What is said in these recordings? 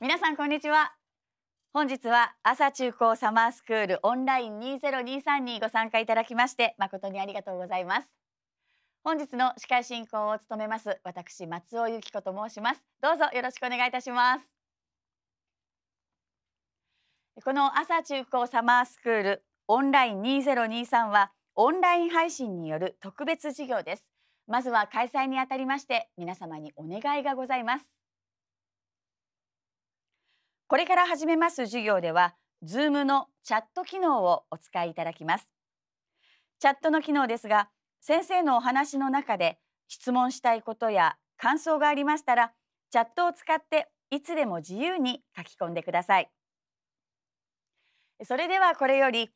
皆さんこんにちは本日は朝中高サマースクールオンライン2023にご参加いただきまして誠にありがとうございます本日の司会進行を務めます私松尾由紀子と申しますどうぞよろしくお願いいたしますこの朝中高サマースクールオンライン2023はオンライン配信による特別授業ですまずは開催にあたりまして皆様にお願いがございますこれから始めます授業では Zoom のチャット機能をお使いいただきますチャットの機能ですが先生のお話の中で質問したいことや感想がありましたらチャットを使っていつでも自由に書き込んでくださいそれではこれより引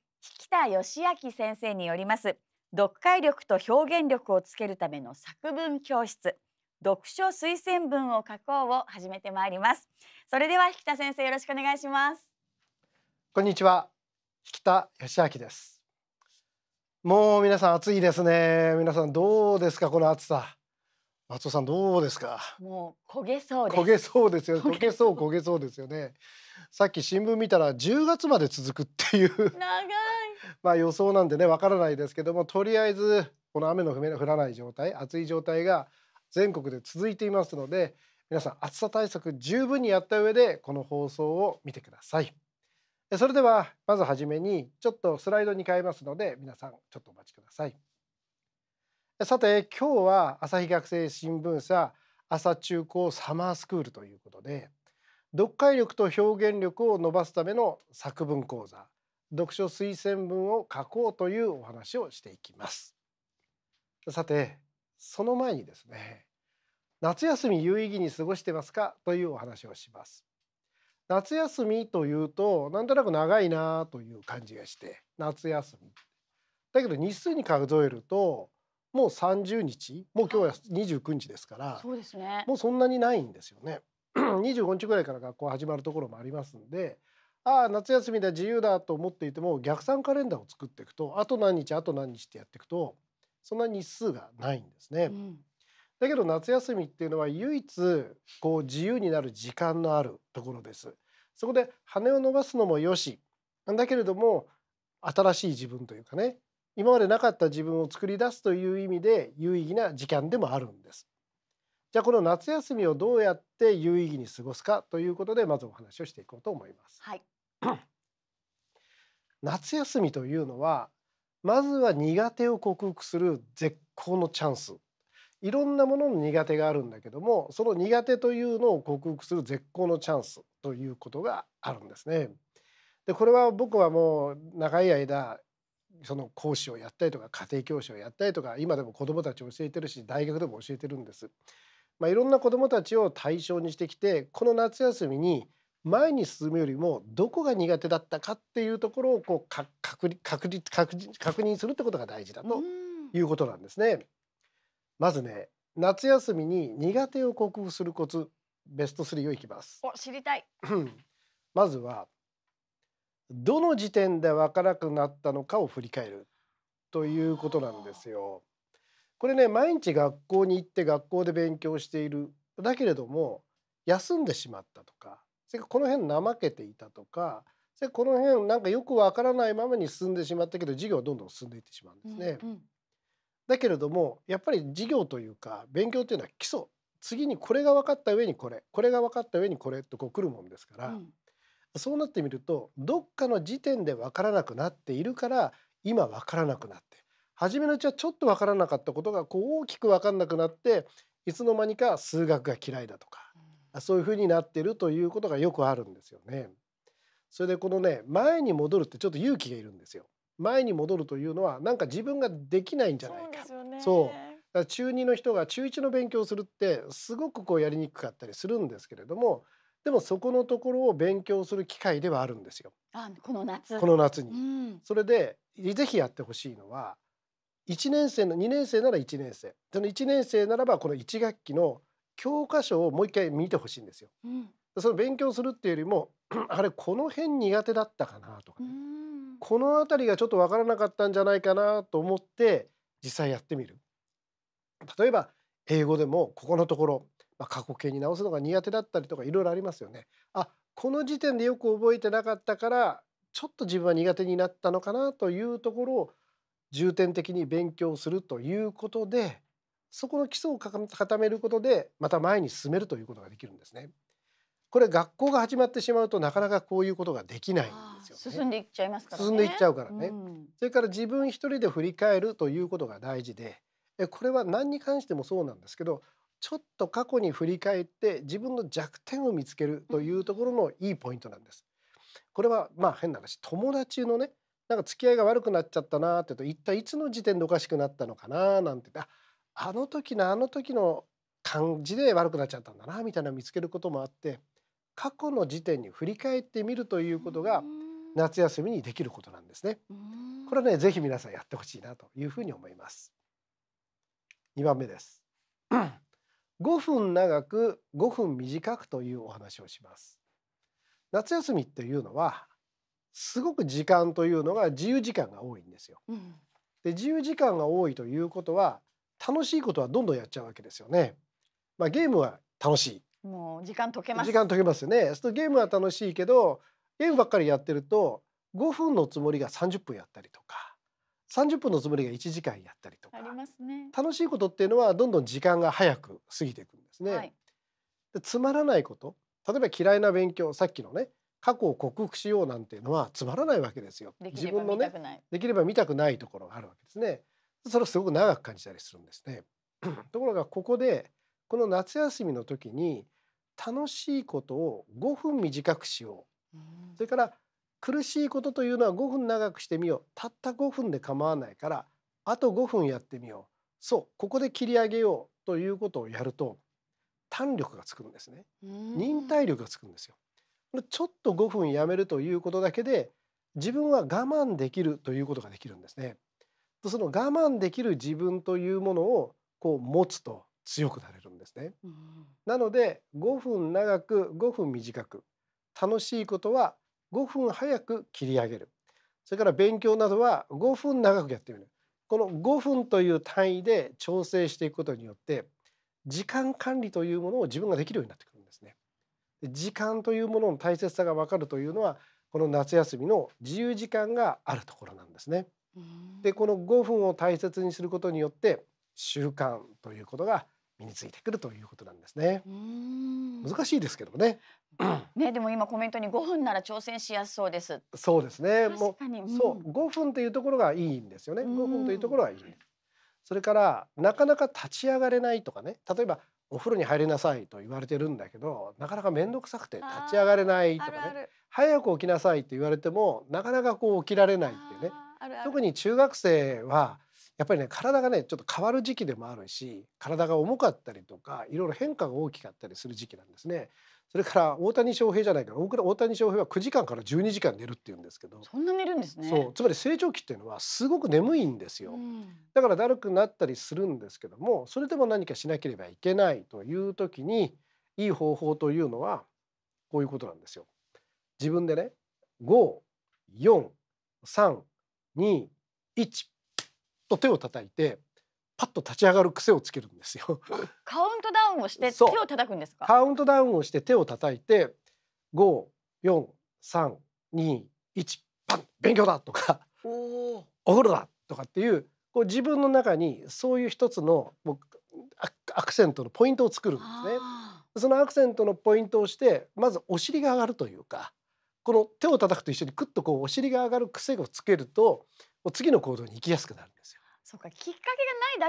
田義明先生によります読解力と表現力をつけるための作文教室読書推薦文を書こうを始めてまいりますそれでは引田先生よろしくお願いしますこんにちは引田義明ですもう皆さん暑いですね皆さんどうですかこの暑さ松尾さんどうですかもう焦げそう焦げそうですよ焦げそう焦げそうですよねさっき新聞見たら10月まで続くっていう長い まあ予想なんでねわからないですけどもとりあえずこの雨の降らない状態暑い状態が全国で続いていますので皆さん暑さ対策十分にやった上でこの放送を見てくださいそれではまずはじめにちょっとスライドに変えますので皆さんちょっとお待ちくださいさて今日は朝日学生新聞社朝中高サマースクールということで読解力と表現力を伸ばすための作文講座読書推薦文を書こうというお話をしていきますさてその前にですね夏休み有意義に過ごしてますかというお話をします夏休みというとなんとなく長いなという感じがして夏休みだけど日数に数えるともう30日もう今日は29日ですからそうです、ね、もうそんなにないんですよね25 日ぐらいから学校始まるところもありますんでああ夏休みだ自由だと思っていても逆算カレンダーを作っていくとあと何日あと何日ってやっていくとそんな日数がないんですね。うん、だけど夏休みっていうのは唯一こう自由になる時間のあるところです。そこで羽を伸ばすのもよしなんだけれども新しい自分というかね今までなかった自分を作り出すという意味で有意義な時間でもあるんです。じゃあこの夏休みをどうやって有意義に過ごすかということでまずお話をしていこうと思います。はい、夏休みというのはまずは苦手を克服する絶好のチャンスいろんなものの苦手があるんだけどもその苦手というのを克服する絶好のチャンスということがあるんですね。でこれは僕はもう長い間その講師をやったりとか家庭教師をやったりとか今でも子どもたち教えてるし大学でも教えてるんです。まあ、いろんな子どもたちを対象にしてきてこの夏休みに前に進むよりもどこが苦手だったかっていうところをこうか確確確確認するってことが大事だということなんですね。まずね夏休みに苦手を克服するコツベスト3をいきます。お知りたい まずはどの時点で分からなくなったのかを振り返るということなんですよ。これね毎日学校に行って学校で勉強しているだけれども休んでしまったとかそれからこの辺怠けていたとかそれこの辺なんかよくわからないままに進んでしまったけど授業はどんどん進んでいってしまうんですね。うんうん、だけれどもやっぱり授業というか勉強というのは基礎次にこれが分かった上にこれこれが分かった上にこれとこう来るもんですから、うん、そうなってみるとどっかの時点で分からなくなっているから今分からなくなって初めのうちはちょっと分からなかったことがこう大きく分かんなくなっていつの間にか数学が嫌いだとかそういうふうになってるということがよくあるんですよね。それでこのね前に戻るってちょっと勇気がいるんですよ。前に戻るというのはなんか自分ができないんじゃないか。そう、ね、中2の人が中1の勉強するってすごくこうやりにくかったりするんですけれどもでもそこのところを勉強する機会ではあるんですよ。あこの夏この夏に、うん、それでぜひやってほしいのは1年生の2年生なら1年生その1年生ならばこの1学期の教科書をもう一回見てほしいんですよ。うん、その勉強するっていうよりも あれこの辺苦手だったかなとか、ね、この辺りがちょっとわからなかったんじゃないかなと思って実際やってみる。例えば英語でもここのところ、まあ、過去形に直すのが苦手だったりとかいろいろありますよね。あこの時点でよく覚えてなかったからちょっと自分は苦手になったのかなというところを重点的に勉強するということでそこの基礎を固めることでまた前に進めるということができるんですね。これ学校が始まってしまうとなかなかこういうことができないんですよ、ね、進んでいっちゃいますから、ね、進んでいっちゃうからね、うん、それから自分一人で振り返るということが大事でこれは何に関してもそうなんですけどちょっと過去に振り返って自分の弱点を見つけるというところのいいポイントなんです。これはまあ変な話友達のねなんか付き合いが悪くなっちゃったなってと一体いつの時点でおかしくなったのかななんてああの時のあの時の感じで悪くなっちゃったんだなみたいな見つけることもあって過去の時点に振り返ってみるということが夏休みにできることなんですね。これねぜひ皆さんやってほしいなというふうに思います。2番目です。5分長く5分短くというお話をします。夏休みっていうのはすごく時間というのが自由時間が多いんですよ。で自由時間が多いということは楽しいことはどんどんやっちゃうわけですよね。まあ、ゲームは楽しい。もう時間解けます。時間解けますよね。そのゲームは楽しいけど、ゲームばっかりやってると、五分のつもりが三十分やったりとか、三十分のつもりが一時間やったりとか。ありますね。楽しいことっていうのはどんどん時間が早く過ぎていくんですね。はい、でつまらないこと、例えば嫌いな勉強、さっきのね。過去を克服しようなんていうのはつまらないわけですよ。自分のね、できれば見たくないところがあるわけですね。それをすごく長く感じたりするんですね。ところがここでこの夏休みの時に楽しいことを5分短くしよう、それから苦しいことというのは5分長くしてみようたった5分で構わないからあと5分やってみようそうここで切り上げようということをやると胆力がつくんですね、忍耐力がつくんですよちょっと5分やめるということだけで自分は我慢できるということができるんですね。その我慢できる自分というものをこう持つと強くなれるんですね。うん、なので5分長く5分短く楽しいことは5分早く切り上げるそれから勉強などは5分長くやってみるこの5分という単位で調整していくことによって時間管理というものを自分ができるようになってくるんですね。時間というものの大切さがわかるというのはこの夏休みの自由時間があるところなんですね。でこの5分を大切にすることによって習慣ということが身についてくるということなんですね。難しいですけどもね。ね、でも今コメントに5分なら挑戦しやすそうです。そうですね。もう、うそう5分というところがいいんですよね。5分というところはいい。それからなかなか立ち上がれないとかね、例えばお風呂に入りなさいと言われてるんだけど、なかなか面倒くさくて立ち上がれないとかね、あるある早く起きなさいって言われてもなかなかこう起きられないっていうね。特に中学生はやっぱりね体がねちょっと変わる時期でもあるし体が重かったりとかいろいろ変化が大きかったりする時期なんですね。それから大谷翔平じゃないから大谷翔平は9時間から12時間寝るっていうんですけどそんな寝るんですねそうつまり成長期っていうのはすごく眠いんですよ、うん、だからだるくなったりするんですけどもそれでも何かしなければいけないという時にいい方法というのはこういうことなんですよ。自分でね543 2、1と手を叩いてパッと立ち上がる癖をつけるんですよ。カウントダウンをして手を叩くんですか。カウントダウンをして手を叩いて5、4、3、2、1パン勉強だとかおお風呂だとかっていうこう自分の中にそういう一つのもうアクセントのポイントを作るんですね。そのアクセントのポイントをしてまずお尻が上がるというかこの手を叩くと一緒にクッとこうお尻が上がる癖をつけると次の行動に行きやすくなるんですよ。そうかきっかけが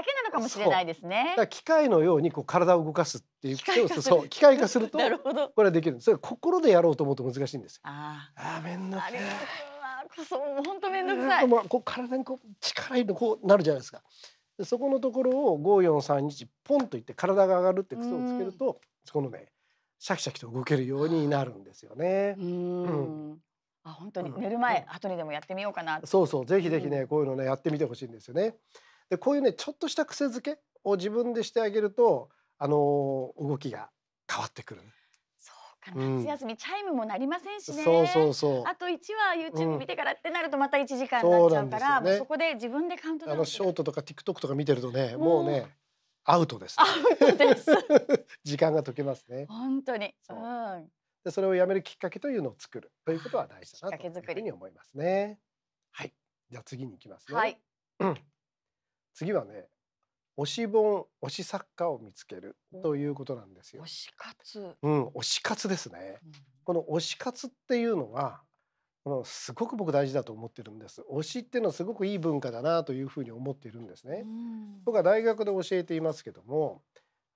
ないだけなのかもしれないですね。だ機械のようにこう体を動かすっていう癖をそう機械化するとなるほどこれはできる。それ心でやろうと思うと難しいんですよ。ああ面倒くさい。そう本当面倒くさい。まあこう体にこう力入るこうなるじゃないですか。そこのところを五四三日ポンと言って体が上がるって癖をつけるとそこのねシャキシャキと動けるようになるんですよね。うん。あ本当に寝る前、後にでもやってみようかなそうそうぜひぜひね、こういうのねやってみてほしいんですよね。でこういうねちょっとした癖付けを自分でしてあげるとあのー、動きが変わってくる。夏休みチャイムもなりませんしね、そうそうそうあと1話 YouTube 見てからってなるとまた1時間になっちゃうから、そこで自分でカウントダウンあのショートとか TikTok とか見てるとねもうねアウトです、アウトです時間が解けますね本当にそう、うん、でそれをやめるきっかけというのを作るということは大事だなというふうに思いますねはいじゃあ次に行きますね、はい、次はね推し本推し作家を見つけるということなんですよ推し活うん推し活ですね、うん、この推し活っていうのはものすごく僕大事だと思ってるんです推しっていうのはすごくいい文化だなというふうに思っているんですね、僕は大学で教えていますけども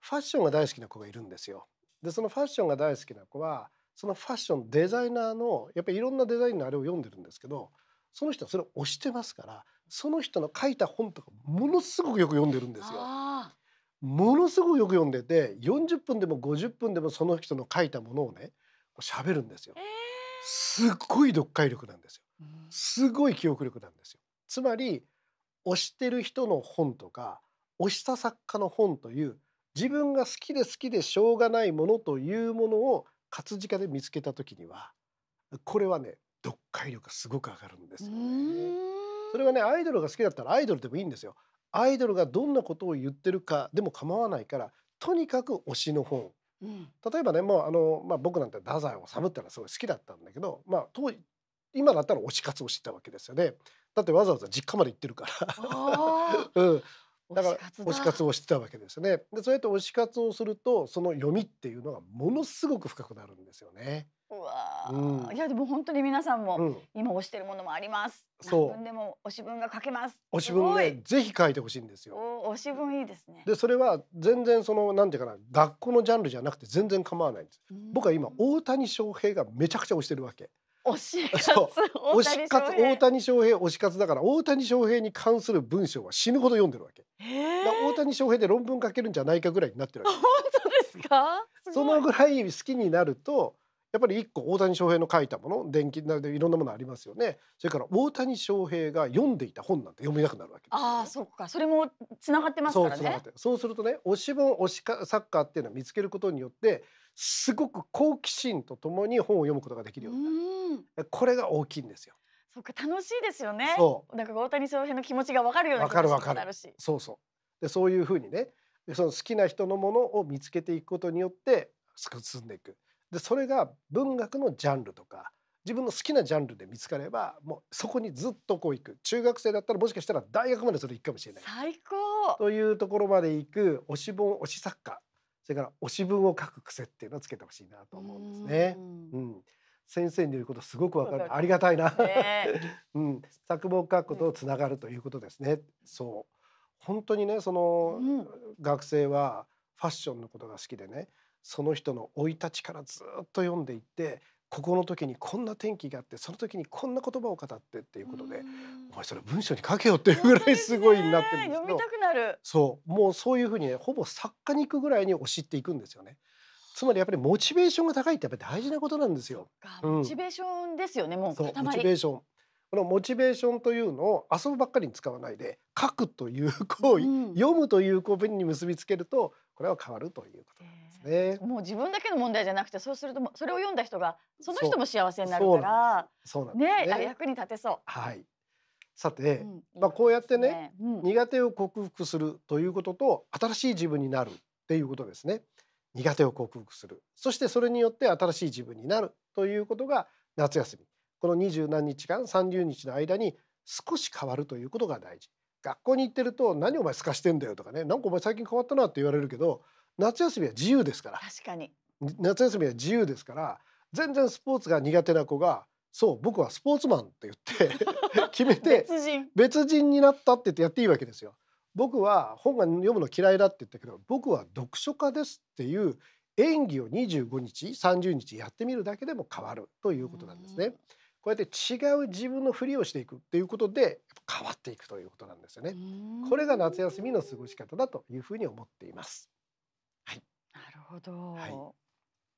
ファッションが大好きな子がいるんですよでそのファッションが大好きな子はそのファッションデザイナーのやっぱりいろんなデザインのあれを読んでるんですけどその人はそれを推してますからその人の書いた本とかものすごくよく読んでるんですよ。ものすごくよく読んでて40分でも50分でもその人の書いたものをね喋るんですよ。えーすっごい読解力なんですよ。すごい記憶力なんですよ。つまり推してる人の本とか推した作家の本という自分が好きで好きでしょうがないものというものを活字化で見つけた時にはこれはね読解力がすごく上がるんですよね。それはねアイドルが好きだったらアイドルでもいいんですよ。アイドルがどんなことを言ってるかでも構わないからとにかく推しの本例えばねもうあの、まあ、僕なんて太宰治ってのはすごい好きだったんだけど、まあ、当今だったら推し活をしてたわけですよねだってわざわざ実家まで行ってるから、うん、だから推し活をしてたわけですよねでそうやって推し活をするとその読みっていうのがものすごく深くなるんですよね。うわ、うん、いやでも本当に皆さんも今推してるものもあります。そう。自分でも推し文が書けます。推し文ねぜひ書いてほしいんですよ。推し文いいですね。でそれは全然そのなんていうかな学校のジャンルじゃなくて全然構わないんです。僕は今大谷翔平がめちゃくちゃ推してるわけ。推し活 大谷翔平推し活だから大谷翔平に関する文章は死ぬほど読んでるわけ。大谷翔平で論文書けるんじゃないかぐらいになってるわけ。本当ですか。そのぐらい好きになると。やっぱり一個大谷翔平の書いたもの電気などいろんなものありますよねそれから大谷翔平が読んでいた本なんて読めなくなるわけです、ね、ああそっかそれもつながってますからねそうするとね推し本推しかサッカーっていうのを見つけることによってすごく好奇心とともに本を読むことができるようになるこれが大きいんですよそっか楽しいですよねそうなんか大谷翔平の気持ちがわかるようにな気持ちにかるそうそうでそういうふうにねその好きな人のものを見つけていくことによって進んでいくでそれが文学のジャンルとか自分の好きなジャンルで見つかればもうそこにずっとこう行く中学生だったらもしかしたら大学までそれ行くかもしれない最高というところまで行く推し本推し作家それから推し文を書く癖っていうのをつけてほしいなと思うんですね。うん、先生に言うことすごくわかるありがたいな、うん、作文書くことをつながるということですね、うん、そう本当にねその、学生はファッションのことが好きでねその人の生い立ちからずっと読んでいってここの時にこんな天気があってその時にこんな言葉を語ってっていうことでお前それ文章に書けよっていうぐらいすごいになってるんですけどそうもうそういうふうにねほぼ作家に行くぐらいに推しっていくんですよね。つまりやっぱりモチベーションが高いってやっぱり大事なことなんですよ。モチベーションですよねもうモチベーションこのモチベーションというのを遊ぶばっかりに使わないで書くという行為、うん、読むという行為に結びつけるとこれは変わるということなんですね。もう自分だけの問題じゃなくてそうするとそれを読んだ人がその人も幸せになるからそうなんですねね役に立てそう。はいさて、うんまあ、こうやってね、うん、苦手を克服するということと新しい自分になるっていうことですね苦手を克服するそしてそれによって新しい自分になるということが夏休みこの二十何日間三十日の間に少し変わるということが大事学校に行ってると何お前すかしてんだよとかね何かお前最近変わったなって言われるけど夏休みは自由ですから確かに夏休みは自由ですから全然スポーツが苦手な子がそう僕はスポーツマンって言って 決めて別人になったって言ってやっていいわけですよ。僕は本が読むの嫌いだって言ったけど僕は読書家ですっていう演技を25日30日やってみるだけでも変わるということなんですね。こうやって違う自分のふりをしていくっていうことで変わっていくということなんですよね。これが夏休みの過ごし方だというふうに思っています。はい。なるほど。はい、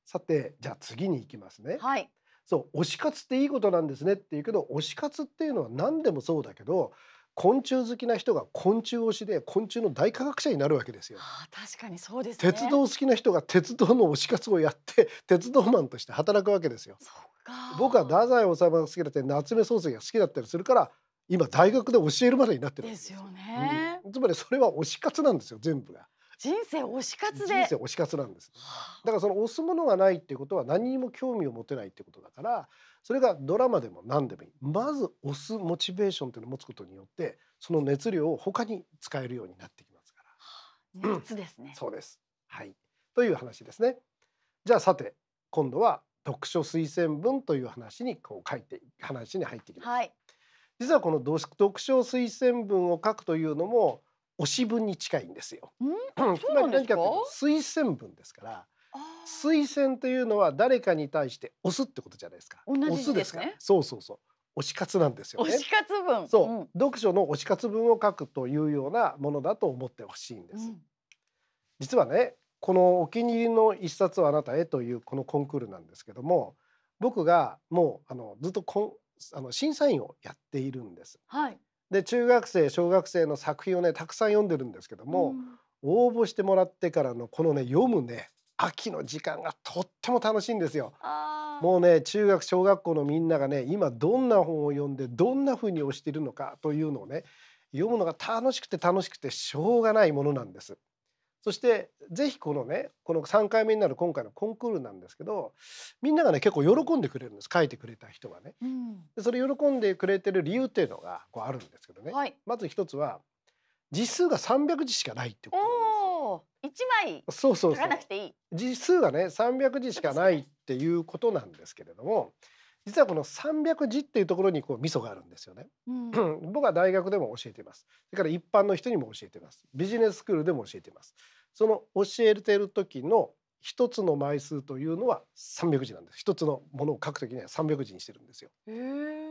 さてじゃあ次に行きますね。はい。そう推し活っていいことなんですねっていうけど推し活っていうのは何でもそうだけど昆虫好きな人が昆虫推しで昆虫の大科学者になるわけですよ。ああ確かにそうです、ね、鉄道好きな人が鉄道の推し活をやって 鉄道マンとして働くわけですよ。そか僕は太宰治が好きだったり夏目漱石が好きだったりするから今大学で教えるまでになってるんですよね、うん、つまりそれは推し活なんですよ全部が。人生推し活人生推し活なんです、だからその推すものがないっていうことは何にも興味を持てないってことだからそれがドラマでも何でもいいまず押すモチベーションというのを持つことによってその熱量を他に使えるようになってきますから。熱ですね、うん、そうですはいという話ですね。じゃあさて今度は読書推薦文という話にこう書いて話に入ってきます。はい、実はこの読書推薦文を書くというのも推し文に近いんですよ。んそうなんですか？推薦文ですから。推薦というのは誰かに対して押すってことじゃないですか。同じですね。そうそうそう。推し活なんですよ、ね、推し活文。そう、うん、読書の推し活文を書くというようなものだと思ってほしいんです。うん、実はね、このお気に入りの一冊をあなたへというこのコンクールなんですけども、僕がもうあのずっとこんあの審査員をやっているんです。はい。で中学生小学生の作品をねたくさん読んでるんですけども、うん、応募してもらってからのこのね読むね秋の時間がとっても楽しいんですよ。もうね中学小学校のみんながね今どんな本を読んでどんな風に推しているのかというのをね読むのが楽しくて楽しくてしょうがないものなんです。そして是非このねこの3回目になる今回のコンクールなんですけどみんながね結構喜んでくれるんです書いてくれた人がね。うん、でそれ喜んでくれてる理由っていうのがこうあるんですけどね、はい、まず一つは字数が300字しかないってことお一枚そうそうそう字数がね三百字しかないっていうことなんですけれども実はこの300字っていうところにこうミソがあるんですよね、うん、僕は大学でも教えていますそれから一般の人にも教えていますビジネススクールでも教えていますその教えてる時の一つの枚数というのは300字なんです一つのものを書くときには300字にしてるんですよ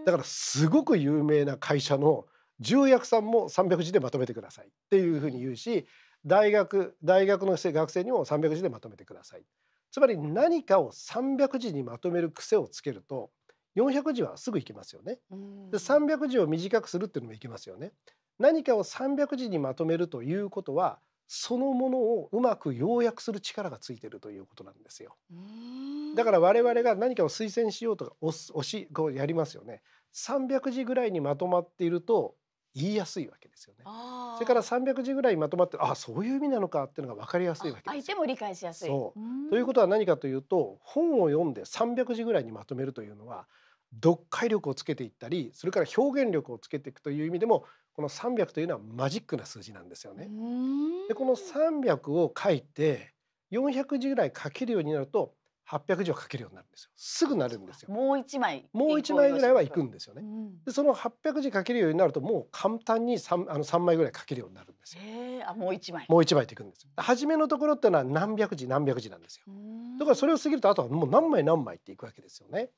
だからすごく有名な会社の重役さんも300字でまとめてくださいっていうふうに言うし大学大学の学生にも300字でまとめてくださいつまり何かを300字にまとめる癖をつけると400字はすぐいきますよね。で300字を短くするっていうのもいきますよね。何かを300字にまとめるということはそのものをうまく要約する力がついているということなんですよ。だから我々が何かを推薦しようとか押しこうやりますよね。300字ぐらいにまとまっていると言いやすいわけですよね。それから300字ぐらいまとまってあそういう意味なのかっていうのが分かりやすいわけです相手も理解しやすい。ということは何かというと本を読んで300字ぐらいにまとめるというのは読解力をつけていったりそれから表現力をつけていくという意味でもこの300というのはマジックな数字なんですよね。でこの三百を書いて400字ぐらい書けるようになると800字を書けるようになるんですよすぐなるんですよもう一枚もう一枚ぐらいはいくんですよね、うん、でその800字書けるようになるともう簡単に 3, あの3枚ぐらい書けるようになるんですよあもう一枚もう一枚っていくんです初めのところっていうのは何百字何百字なんですよだからそれを過ぎるとあとはもう何枚何枚っていくわけですよね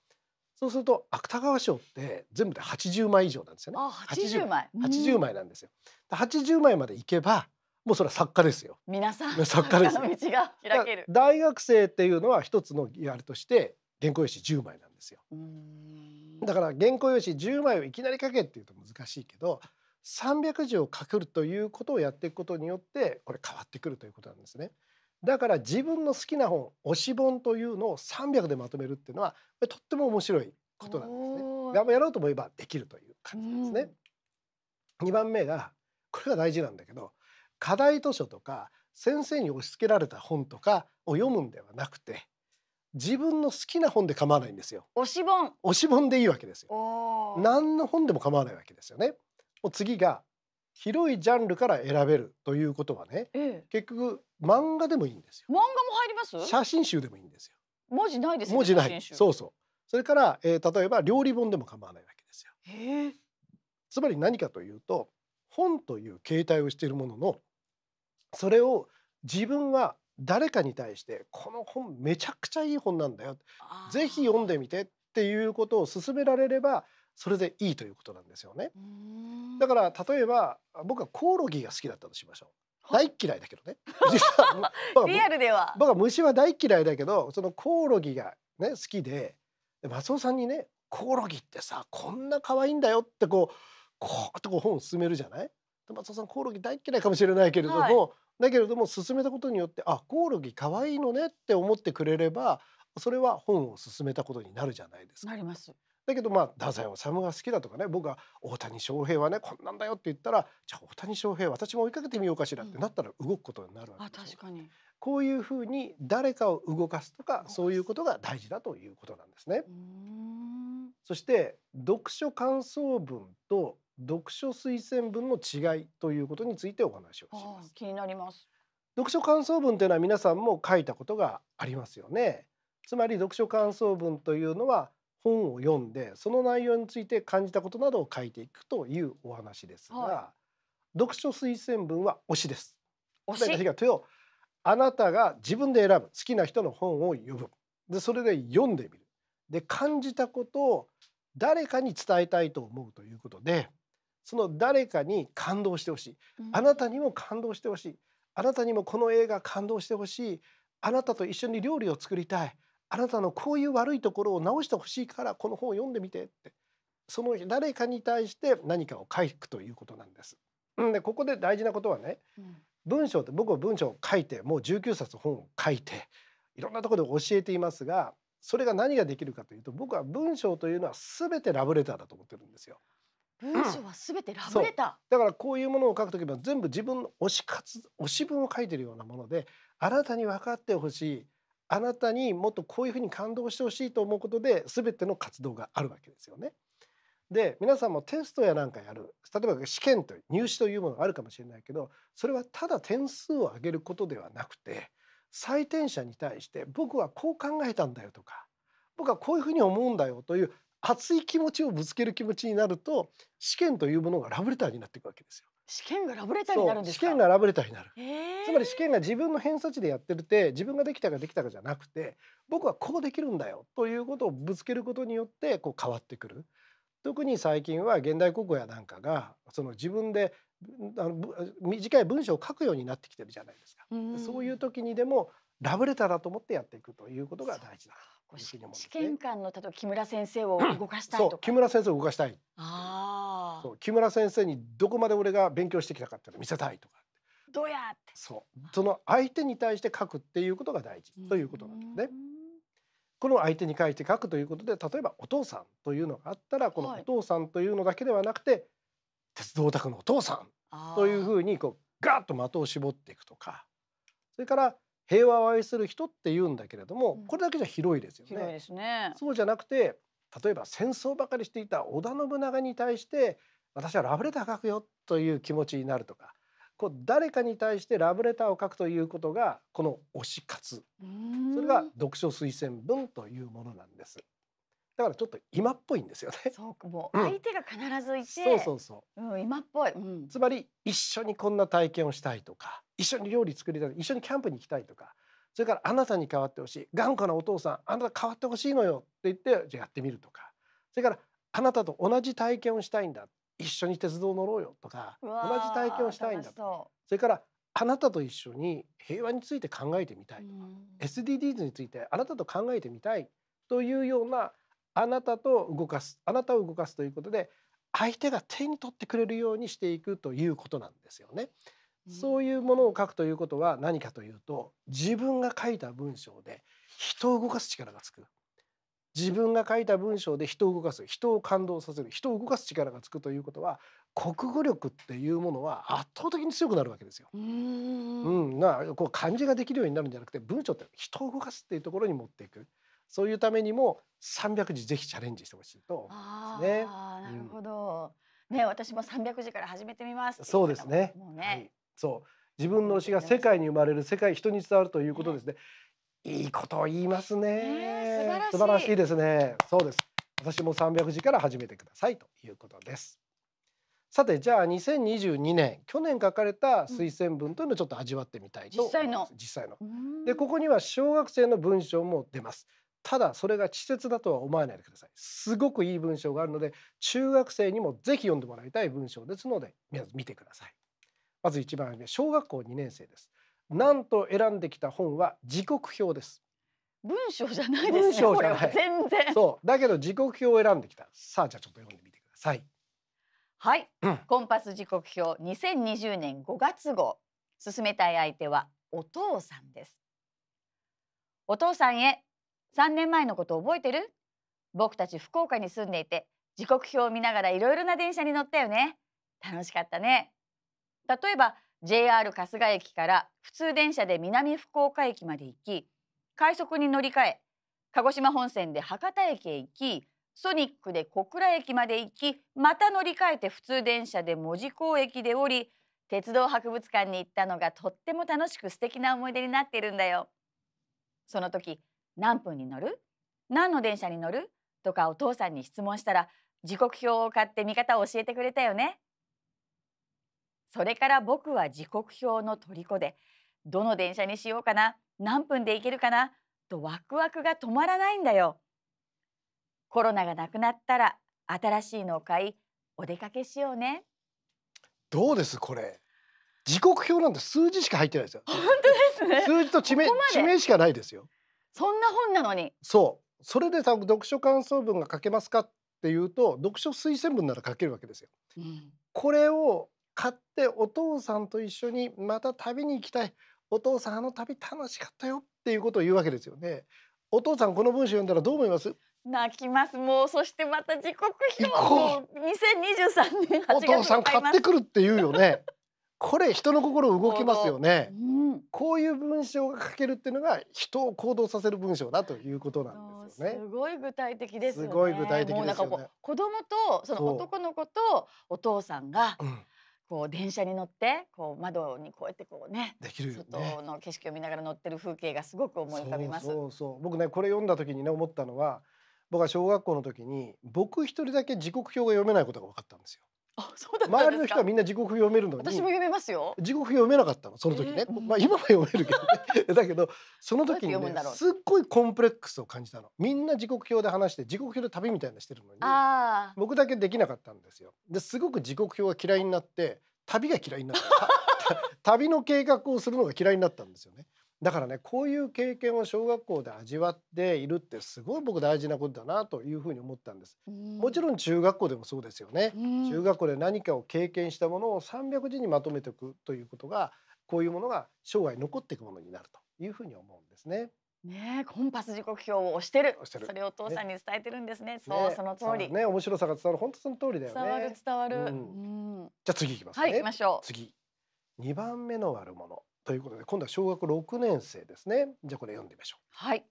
そうすると芥川賞って全部で80枚以上なんですよねあ80枚 ,80 枚なんですよ80枚までいけばもうそれは作家ですよ。皆さん作家です大学生っていうのは一つのやるとして原稿用紙十枚なんですよ。だから原稿用紙十枚をいきなり書けっていうと難しいけど三百字を書くということをやっていくことによってこれ変わってくるということなんですね。だから自分の好きな本推し本というのを三百でまとめるっていうのはとっても面白いことなんですね。であやろうと思えばできるという感じですね。二番目がこれが大事なんだけど課題図書とか先生に押し付けられた本とかを読むんではなくて自分の好きな本で構わないんですよ。押し本。押し本でいいわけですよ。何の本でも構わないわけですよね。もう次が広いジャンルから選べるということはね、ええ、結局漫画でもいいんですよ。漫画も入ります？写真集でもいいんですよ。文字ないです、ね、文字ない。そうそう。それから、えー、例えば料理本でも構わないわけですよ。えつまり何かというと本という形態をしているもののそれを自分は誰かに対してこの本めちゃくちゃいい本なんだよぜひ読んでみてっていうことを勧められればそれでいいということなんですよねだから例えば僕はコオロギが好きだったとしましょう大嫌いだけどね リアルでは僕は虫は大嫌いだけどそのコオロギがね好きで松尾さんにねコオロギってさこんな可愛いんだよってこうこうっとこう本を進めるじゃない松尾さんコオロギ大嫌いかもしれないけれども、はい、だけれども勧めたことによってあコオロギ可愛いのねって思ってくれればそれは本を勧めたことになるじゃないですか。なりますだけどまあ太宰治が好きだとかね僕は大谷翔平はねこんなんだよって言ったらじゃあ大谷翔平私も追いかけてみようかしらってなったら動くことになるわけです、うん、確かにこういうふうに誰かを動かすとかそういうことが大事だということなんですね。そして読書感想文と読書推薦文の違いということについてお話をします。気になります。読書感想文というのは皆さんも書いたことがありますよね。つまり読書感想文というのは本を読んでその内容について感じたことなどを書いていくというお話ですが、はい、読書推薦文は推しです。推しが手をあなたが自分で選ぶ好きな人の本を読むでそれで読んでみるで感じたことを誰かに伝えたいと思うということでその誰かに感動してほしい、あなたにも感動してほしいあなたにもこの映画感動してほしいあなたと一緒に料理を作りたいあなたのこういう悪いところを直してほしいからこの本を読んでみてってその誰かに対して何かを書くということなんです。でここで大事なことはね、うん、文章って僕は文章を書いてもう19冊本を書いていろんなところで教えていますがそれが何ができるかというと僕は文章というのは全てラブレターだと思ってるんですよ。文章はすべてラブレター、だからこういうものを書くときは全部自分の推し活推し文を書いてるようなものであなたに分かってほしいあなたにもっとこういうふうに感動してほしいと思うことで全ての活動があるわけですよね。で皆さんもテストやなんかやる例えば試験という入試というものがあるかもしれないけどそれはただ点数を上げることではなくて採点者に対して僕はこう考えたんだよとか僕はこういうふうに思うんだよという熱い気持ちをぶつける気持ちになると試験というものがラブレターになっていくわけですよ。試験がラブレターになるんです試験がラブレターになる、つまり試験が自分の偏差値でやってるって自分ができたかできたかじゃなくて僕はこうできるんだよということをぶつけることによってこう変わってくる特に最近は現代国語やなんかがその自分であの短い文章を書くようになってきてるじゃないですか、そういう時にでもラブレターだと思ってやっていくということが大事なんこういうふうに思うね。試験官の例えば木村先生を動かしたいとか。そう木村先生を動かしたい。ああ。そう木村先生にどこまで俺が勉強してきたかっていうのを見せたいとか。どうやって。そうその相手に対して書くっていうことが大事ということなんですね。この相手に書いて書くということで例えばお父さんというのがあったらこのお父さんというのだけではなくて、はい、鉄道宅のお父さんというふうにこうガーッと的を絞っていくとかそれから平和を愛する人って言うんだけれどもこれだけじゃ広いですよね。広いですねそうじゃなくて例えば戦争ばかりしていた織田信長に対して私はラブレター書くよという気持ちになるとかこう誰かに対してラブレターを書くということがこの推し活それが読書推薦文というものなんです。だからちょっと今っぽいんですよね。そうもう相手が必ずいて、うん、そうそうそう、うん、今っぽい、うん、つまり一緒にこんな体験をしたいとか、一緒に料理作りたい、一緒にキャンプに行きたいとか、それからあなたに変わってほしい、頑固なお父さん、あなた変わってほしいのよって言ってじゃあやってみるとか、それからあなたと同じ体験をしたいんだ、一緒に鉄道乗ろうよとか、同じ体験をしたいんだ。そそれからあなたと一緒に平和について考えてみたいとか、SDGs についてあなたと考えてみたいというようなあなたと動かすあなたを動かすということで相手が手に取ってくれるようにしていくということなんですよね。そういうものを書くということは何かというと自分が書いた文章で人を動かす力がつく自分が書いた文章で人を動かす人を感動させる人を動かす力がつくということは国語力っていうものは圧倒的に強くなるわけですよ。うん,、うん、なこう漢字ができるようになるんじゃなくて文章って人を動かすっていうところに持っていく。そういうためにも300字ぜひチャレンジしてほしいと思いますね。あなるほど、うん、ね私も300字から始めてみますそうですねもうね、はい、そう自分の詩が世界に生まれる世界人に伝わるということですね。ねいいことを言いますね、えー、素晴らしいですね。そうです。私も300字から始めてくださいということです。さてじゃあ2022年去年書かれた推薦文というのをちょっと味わってみたいと、うん、実際の実際のでここには小学生の文章も出ますただそれが稚拙だとは思わないでくださいすごくいい文章があるので中学生にもぜひ読んでもらいたい文章ですので皆さん見てくださいまず一番目小学校2年生ですなんと選んできた本は時刻表です文章じゃないですねじゃない全然そうだけど時刻表を選んできたさあじゃあちょっと読んでみてくださいはい、うん、コンパス時刻表2020年5月号進めたい相手はお父さんですお父さんへ3年前のこと覚えてる僕たち福岡に住んでいて時刻表を見ながらいろいろな電車に乗ったよね。楽しかったね。例えば JR 春日駅から普通電車で南福岡駅まで行き快速に乗り換え鹿児島本線で博多駅へ行きソニックで小倉駅まで行きまた乗り換えて普通電車で門司港駅で降り鉄道博物館に行ったのがとっても楽しく素敵な思い出になっているんだよ。その時何分に乗る何の電車に乗るとかお父さんに質問したら時刻表を買って見方を教えてくれたよね。それから僕は時刻表の虜でどの電車にしようかな何分で行けるかなとワクワクが止まらないんだよ。コロナがなくなったら新しいのを買いお出かけしようね。どうですこれ時刻表なんて数字しか入ってないですよ。本当ですね。数字と地名地名しかないですよ。そんな本なのにそうそれでさ読書感想文が書けますかっていうと読書推薦文なら書けるわけですよ、うん、これを買ってお父さんと一緒にまた旅に行きたいお父さんあの旅楽しかったよっていうことを言うわけですよねお父さんこの文章読んだらどう思います泣きますもうそしてまた時刻表も2023年お父さん買ってくるって言うよねこれ人の心動きますよね、うん、こういう文章が書けるっていうのが人を行動させる文章だということなんですよねすごい具体的です、ね、すごい具体的、ね、子供とその男の子とお父さんが、こう電車に乗ってこう窓にこうやってこうねできる、ね、外の景色を見ながら乗ってる風景がすごく思い浮かびますそうそう僕ねこれ読んだ時にね思ったのは僕は小学校の時に僕一人だけ時刻表が読めないことが分かったんですよそうだ周りの人はみんな時刻読めるのに私も読めますよ時刻読めなかったのその時ね、まあ今は読めるけど、ね、だけどその時に、ね、すっごいコンプレックスを感じたのみんな時刻表で話して時刻表で旅みたいなしてるのに僕だけできなかったんですよですごく時刻表が嫌いになって旅が嫌いになった旅の計画をするのが嫌いになったんですよねだからねこういう経験を小学校で味わっているってすごい僕大事なことだなというふうに思ったんです。もちろん中学校でもそうですよね。中学校で何かを経験したものを300字にまとめていくということがこういうものが生涯残っていくものになるというふうに思うんですね。ねコンパス時刻表を押してるそれをお父さんに伝えてるんですね、ね、そうその通りね面白さが伝わる本当その通りだよね伝わる伝わる、うん、じゃあ次いきます、ね、はい行きましょう次二番目の悪者ということで今度は小学六年生ですねじゃあこれ読んでみましょうはい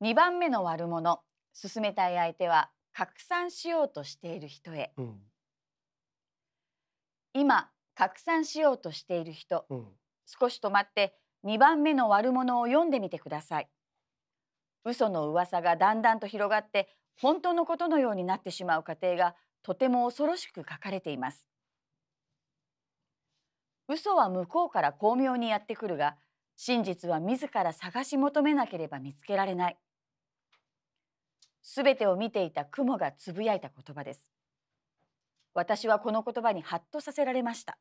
二番目の悪者進めたい相手は拡散しようとしている人へ、うん、今拡散しようとしている人、うん、少し止まって二番目の悪者を読んでみてください嘘の噂がだんだんと広がって本当のことのようになってしまう過程がとても恐ろしく書かれています嘘は向こうから巧妙にやってくるが真実は自ら探し求めなければ見つけられないすべてを見ていた雲がつぶやいた言葉です私はこの言葉にハッとさせられました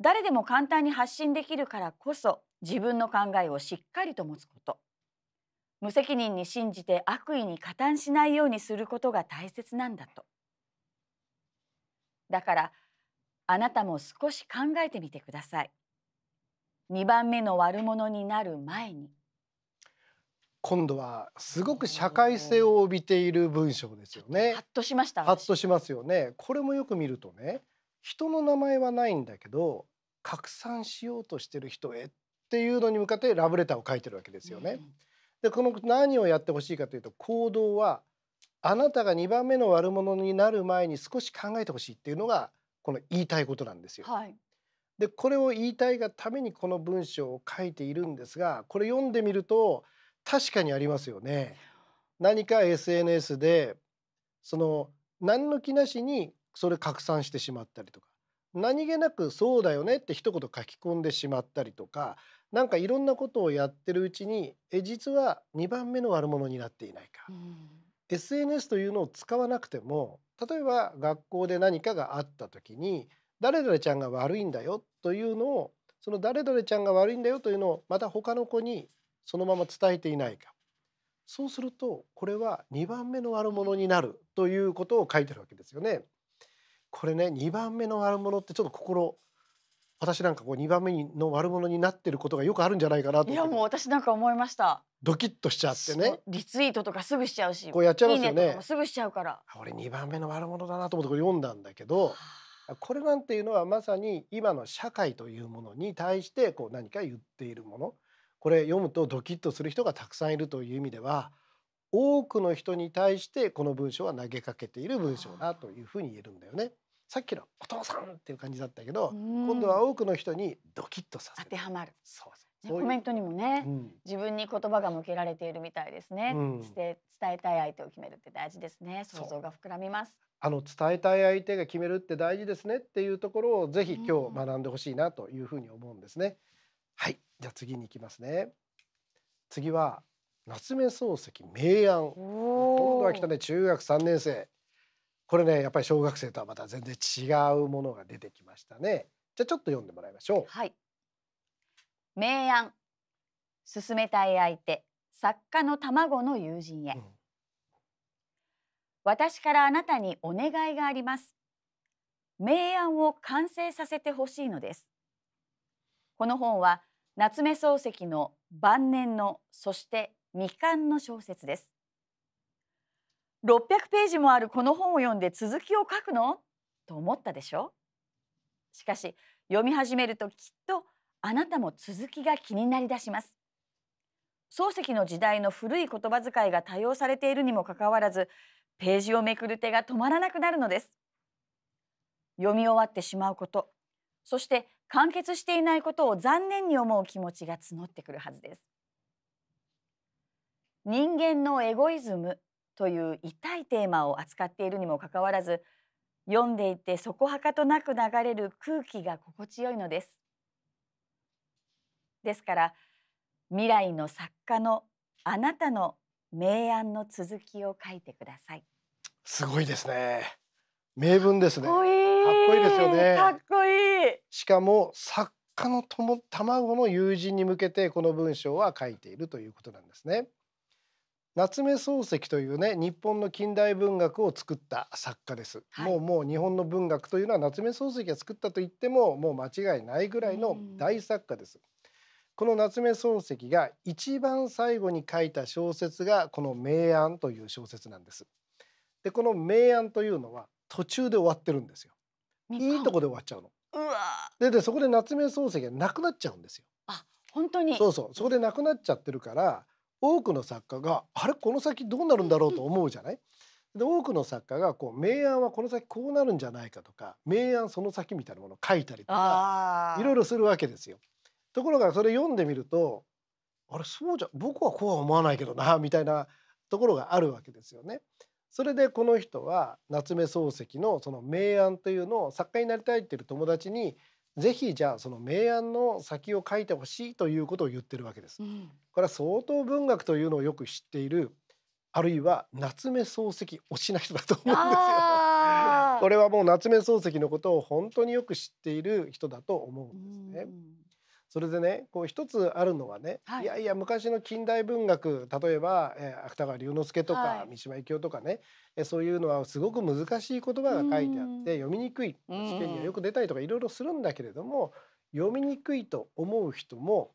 誰でも簡単に発信できるからこそ自分の考えをしっかりと持つこと無責任に信じて悪意に加担しないようにすることが大切なんだとだからあなたも少し考えてみてください2番目の悪者になる前に今度はすごく社会性を帯びている文章ですよねハッとしましたハッとしますよねこれもよく見るとね人の名前はないんだけど拡散しようとしてる人へっていうのに向かってラブレターを書いてるわけですよね、うん、でこの何をやってほしいかというと行動はあなたが2番目の悪者になる前に少し考えてほしいっていうのがこの言いたいことなんですよ。はい、でこれを言いたいがためにこの文章を書いているんですがこれ読んでみると確かにありますよね。何か SNS でその何の気なしにそれ拡散してしまったりとか何気なく「そうだよね」って一言書き込んでしまったりとか何かいろんなことをやってるうちにえ実は2番目の悪者になっていないか。う SNS というのを使わなくても例えば学校で何かがあった時に誰々ちゃんが悪いんだよというのをその誰々ちゃんが悪いんだよというのをまた他の子にそのまま伝えていないかそうするとこれは2番目の悪者になるということを書いてるわけですよね。これね2番目の悪者ってちょっと心私なんかこう2番目の悪者になってることがよくあるんじゃないかなといやもう私なんか思いましたドキッとしちゃってねリツイートとかすぐしちゃうしこうやっちゃいますよねすぐしちゃうから俺2番目の悪者だなと思ってこれ読んだんだけどこれなんていうのはまさに今の社会というものに対してこう何か言っているものこれ読むとドキッとする人がたくさんいるという意味では多くの人に対してこの文章は投げかけている文章だというふうに言えるんだよね。さっきの「お父さん!」っていう感じだったけど、今度は多くの人にドキッとさせる。当てはまるそうね、コメントにもね、うん、自分に言葉が向けられているみたいですね、うん、伝えたい相手を決めるって大事ですね想像が膨らみますあの伝えたい相手が決めるって大事ですねっていうところをぜひ今日学んでほしいなというふうに思うんですね、うん、はいじゃあ次に行きますね次は夏目漱石明暗今度は来たね中学三年生これねやっぱり小学生とはまた全然違うものが出てきましたねじゃあちょっと読んでもらいましょうはい明暗進めたい相手作家の卵の友人へ、うん、私からあなたにお願いがあります明暗を完成させてほしいのですこの本は夏目漱石の晩年のそして未完の小説です600ページもあるこの本を読んで続きを書くのと思ったでしょしかし読み始めるときっとあなたも続きが気になりだします漱石の時代の古い言葉遣いが多用されているにもかかわらずページをめくる手が止まらなくなるのです読み終わってしまうことそして完結していないことを残念に思う気持ちが募ってくるはずです人間のエゴイズムという痛いテーマを扱っているにもかかわらず読んでいてそこはかとなく流れる空気が心地よいのですですから未来の作家のあなたの名案の続きを書いてくださいすごいですね名文ですねかっこいいですよねかっこいいしかも作家のとも卵の友人に向けてこの文章は書いているということなんですね夏目漱石というね日本の近代文学を作った作家です、はい、もうもう日本の文学というのは夏目漱石が作ったと言ってももう間違いないぐらいの大作家です、この夏目漱石が一番最後に書いた小説がこの明暗という小説なんですでこの明暗というのは途中で終わってるんですよいいとこで終わっちゃうのででそこで夏目漱石がなくなっちゃうんですよあ本当にそうそうそこでなくなっちゃってるから多くの作家があれこの先どうなるんだろうと思うじゃないで多くの作家がこう明暗はこの先こうなるんじゃないかとか明暗その先みたいなものを書いたりとかいろいろするわけですよ。ところがそれ読んでみるとあれそうじゃ僕はこうは思わないけどなみたいなところがあるわけですよね。それでこの人は夏目漱石のその明暗というのを作家になりたいっていう友達にぜひじゃあその明暗の先を書いてほしいということを言ってるわけです。うん、これは相当文学というのをよく知っているあるいは夏目漱石推しな人だと思うんですよ。これはもう夏目漱石のことを本当によく知っている人だと思うんですね。うんそれでねこう一つあるのはね、はい、いやいや昔の近代文学例えば、えー、芥川龍之介とか、はい、三島由紀夫とかね、えー、そういうのはすごく難しい言葉が書いてあって読みにくい試験にはよく出たりとかいろいろするんだけれども読みにくいと思う人も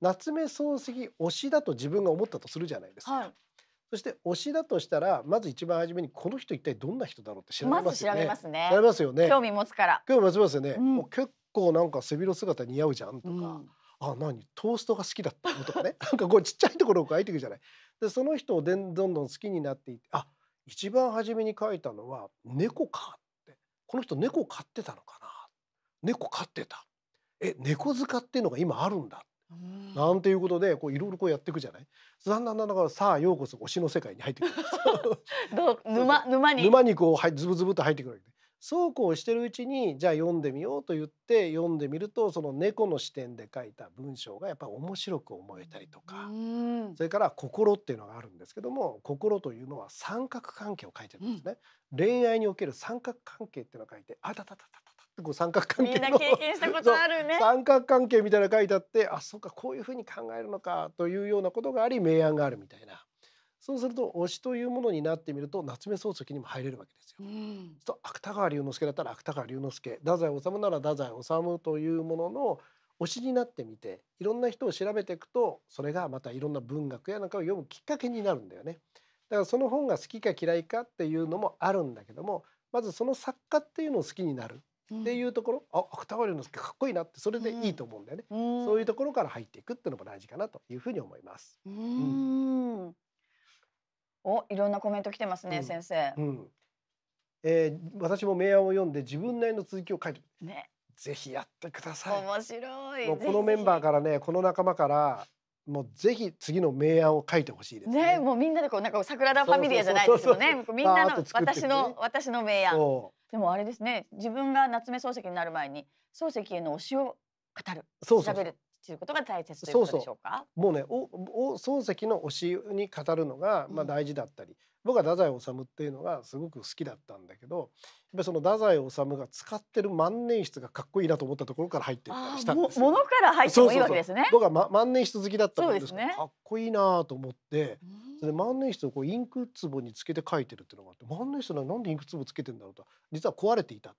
夏目漱石推しだと自分が思ったとするじゃないですか。はいそして推しだとしたらまず一番初めにこの人一体どんな人だろうって調べますよね。まず調べますね。調べますよね。興味持つから。興味持ちますよね。うん、もう結構なんか背広姿似合うじゃんとか、うん、あ何トーストが好きだったのとかね なんかこうちっちゃいところを描いていくじゃないでその人をでどんどん好きになっていってあ一番初めに描いたのは猫かってこの人猫飼ってたのかな猫飼ってたえ猫塚っていうのが今あるんだなんていうことでこういろいろこうやっていくじゃない。だんだんだんだからさあようこそ推しの世界に入ってくる。どう沼沼に沼にこうはいズブズブと入ってくるそうこうしてるうちにじゃあ読んでみようと言って読んでみるとその猫の視点で書いた文章がやっぱり面白く思えたりとかそれから「心」っていうのがあるんですけども心というのは三角関係を書いてるんですね。うん、恋愛における三角関係っていうのを書いて「あたたたたた」こう三角関係の経験したこと あるね三角関係みたいな書いてあってあそっかこういうふうに考えるのかというようなことがあり明暗があるみたいなそうすると推しというものになってみると夏目漱石にも入れるわけですよ。うん、と芥川龍之介だったら芥川龍之介太宰治なら太宰治というものの推しになってみていろんな人を調べていくとそれがまたいろんな文学やなんかを読むきっかけになるんだよね。だからその本が好きか嫌いかっていうのもあるんだけどもまずその作家っていうのを好きになるっていうところ、うん、あ芥川龍之介かっこいいなってそれでいいと思うんだよね、うん、そういうところから入っていくっていうのも大事かなというふうに思います。うんおいろんなコメント来てますね、うん、先生、うん、えー、私も明暗を読んで自分なりの続きを書いてねぜひやってください面白いもうこのメンバーからねこの仲間からもうぜひ次の明暗を書いてほしいですね、ね、もうみんなでこうなんか桜田ファミリアじゃないですよねみんなの、ね、私の私の明暗でもあれですね自分が夏目漱石になる前に漱石への推しを語るそうそうそう喋る知ることが大切ということでしょうかもうねおお漱石の教えに語るのが、まあ、大事だったり、うん、僕は太宰治っていうのがすごく好きだったんだけどやっぱその太宰治が使ってる万年筆がかっこいいなと思ったところから入ってっしたんですものから入ってもいいわけですね僕は、ま、万年筆好きだったんですね、かっこいいなと思って、うん、で万年筆をこうインク壺につけて書いてるっていうのがあって万年筆のなんでインク壺つけてんだろうと実は壊れていた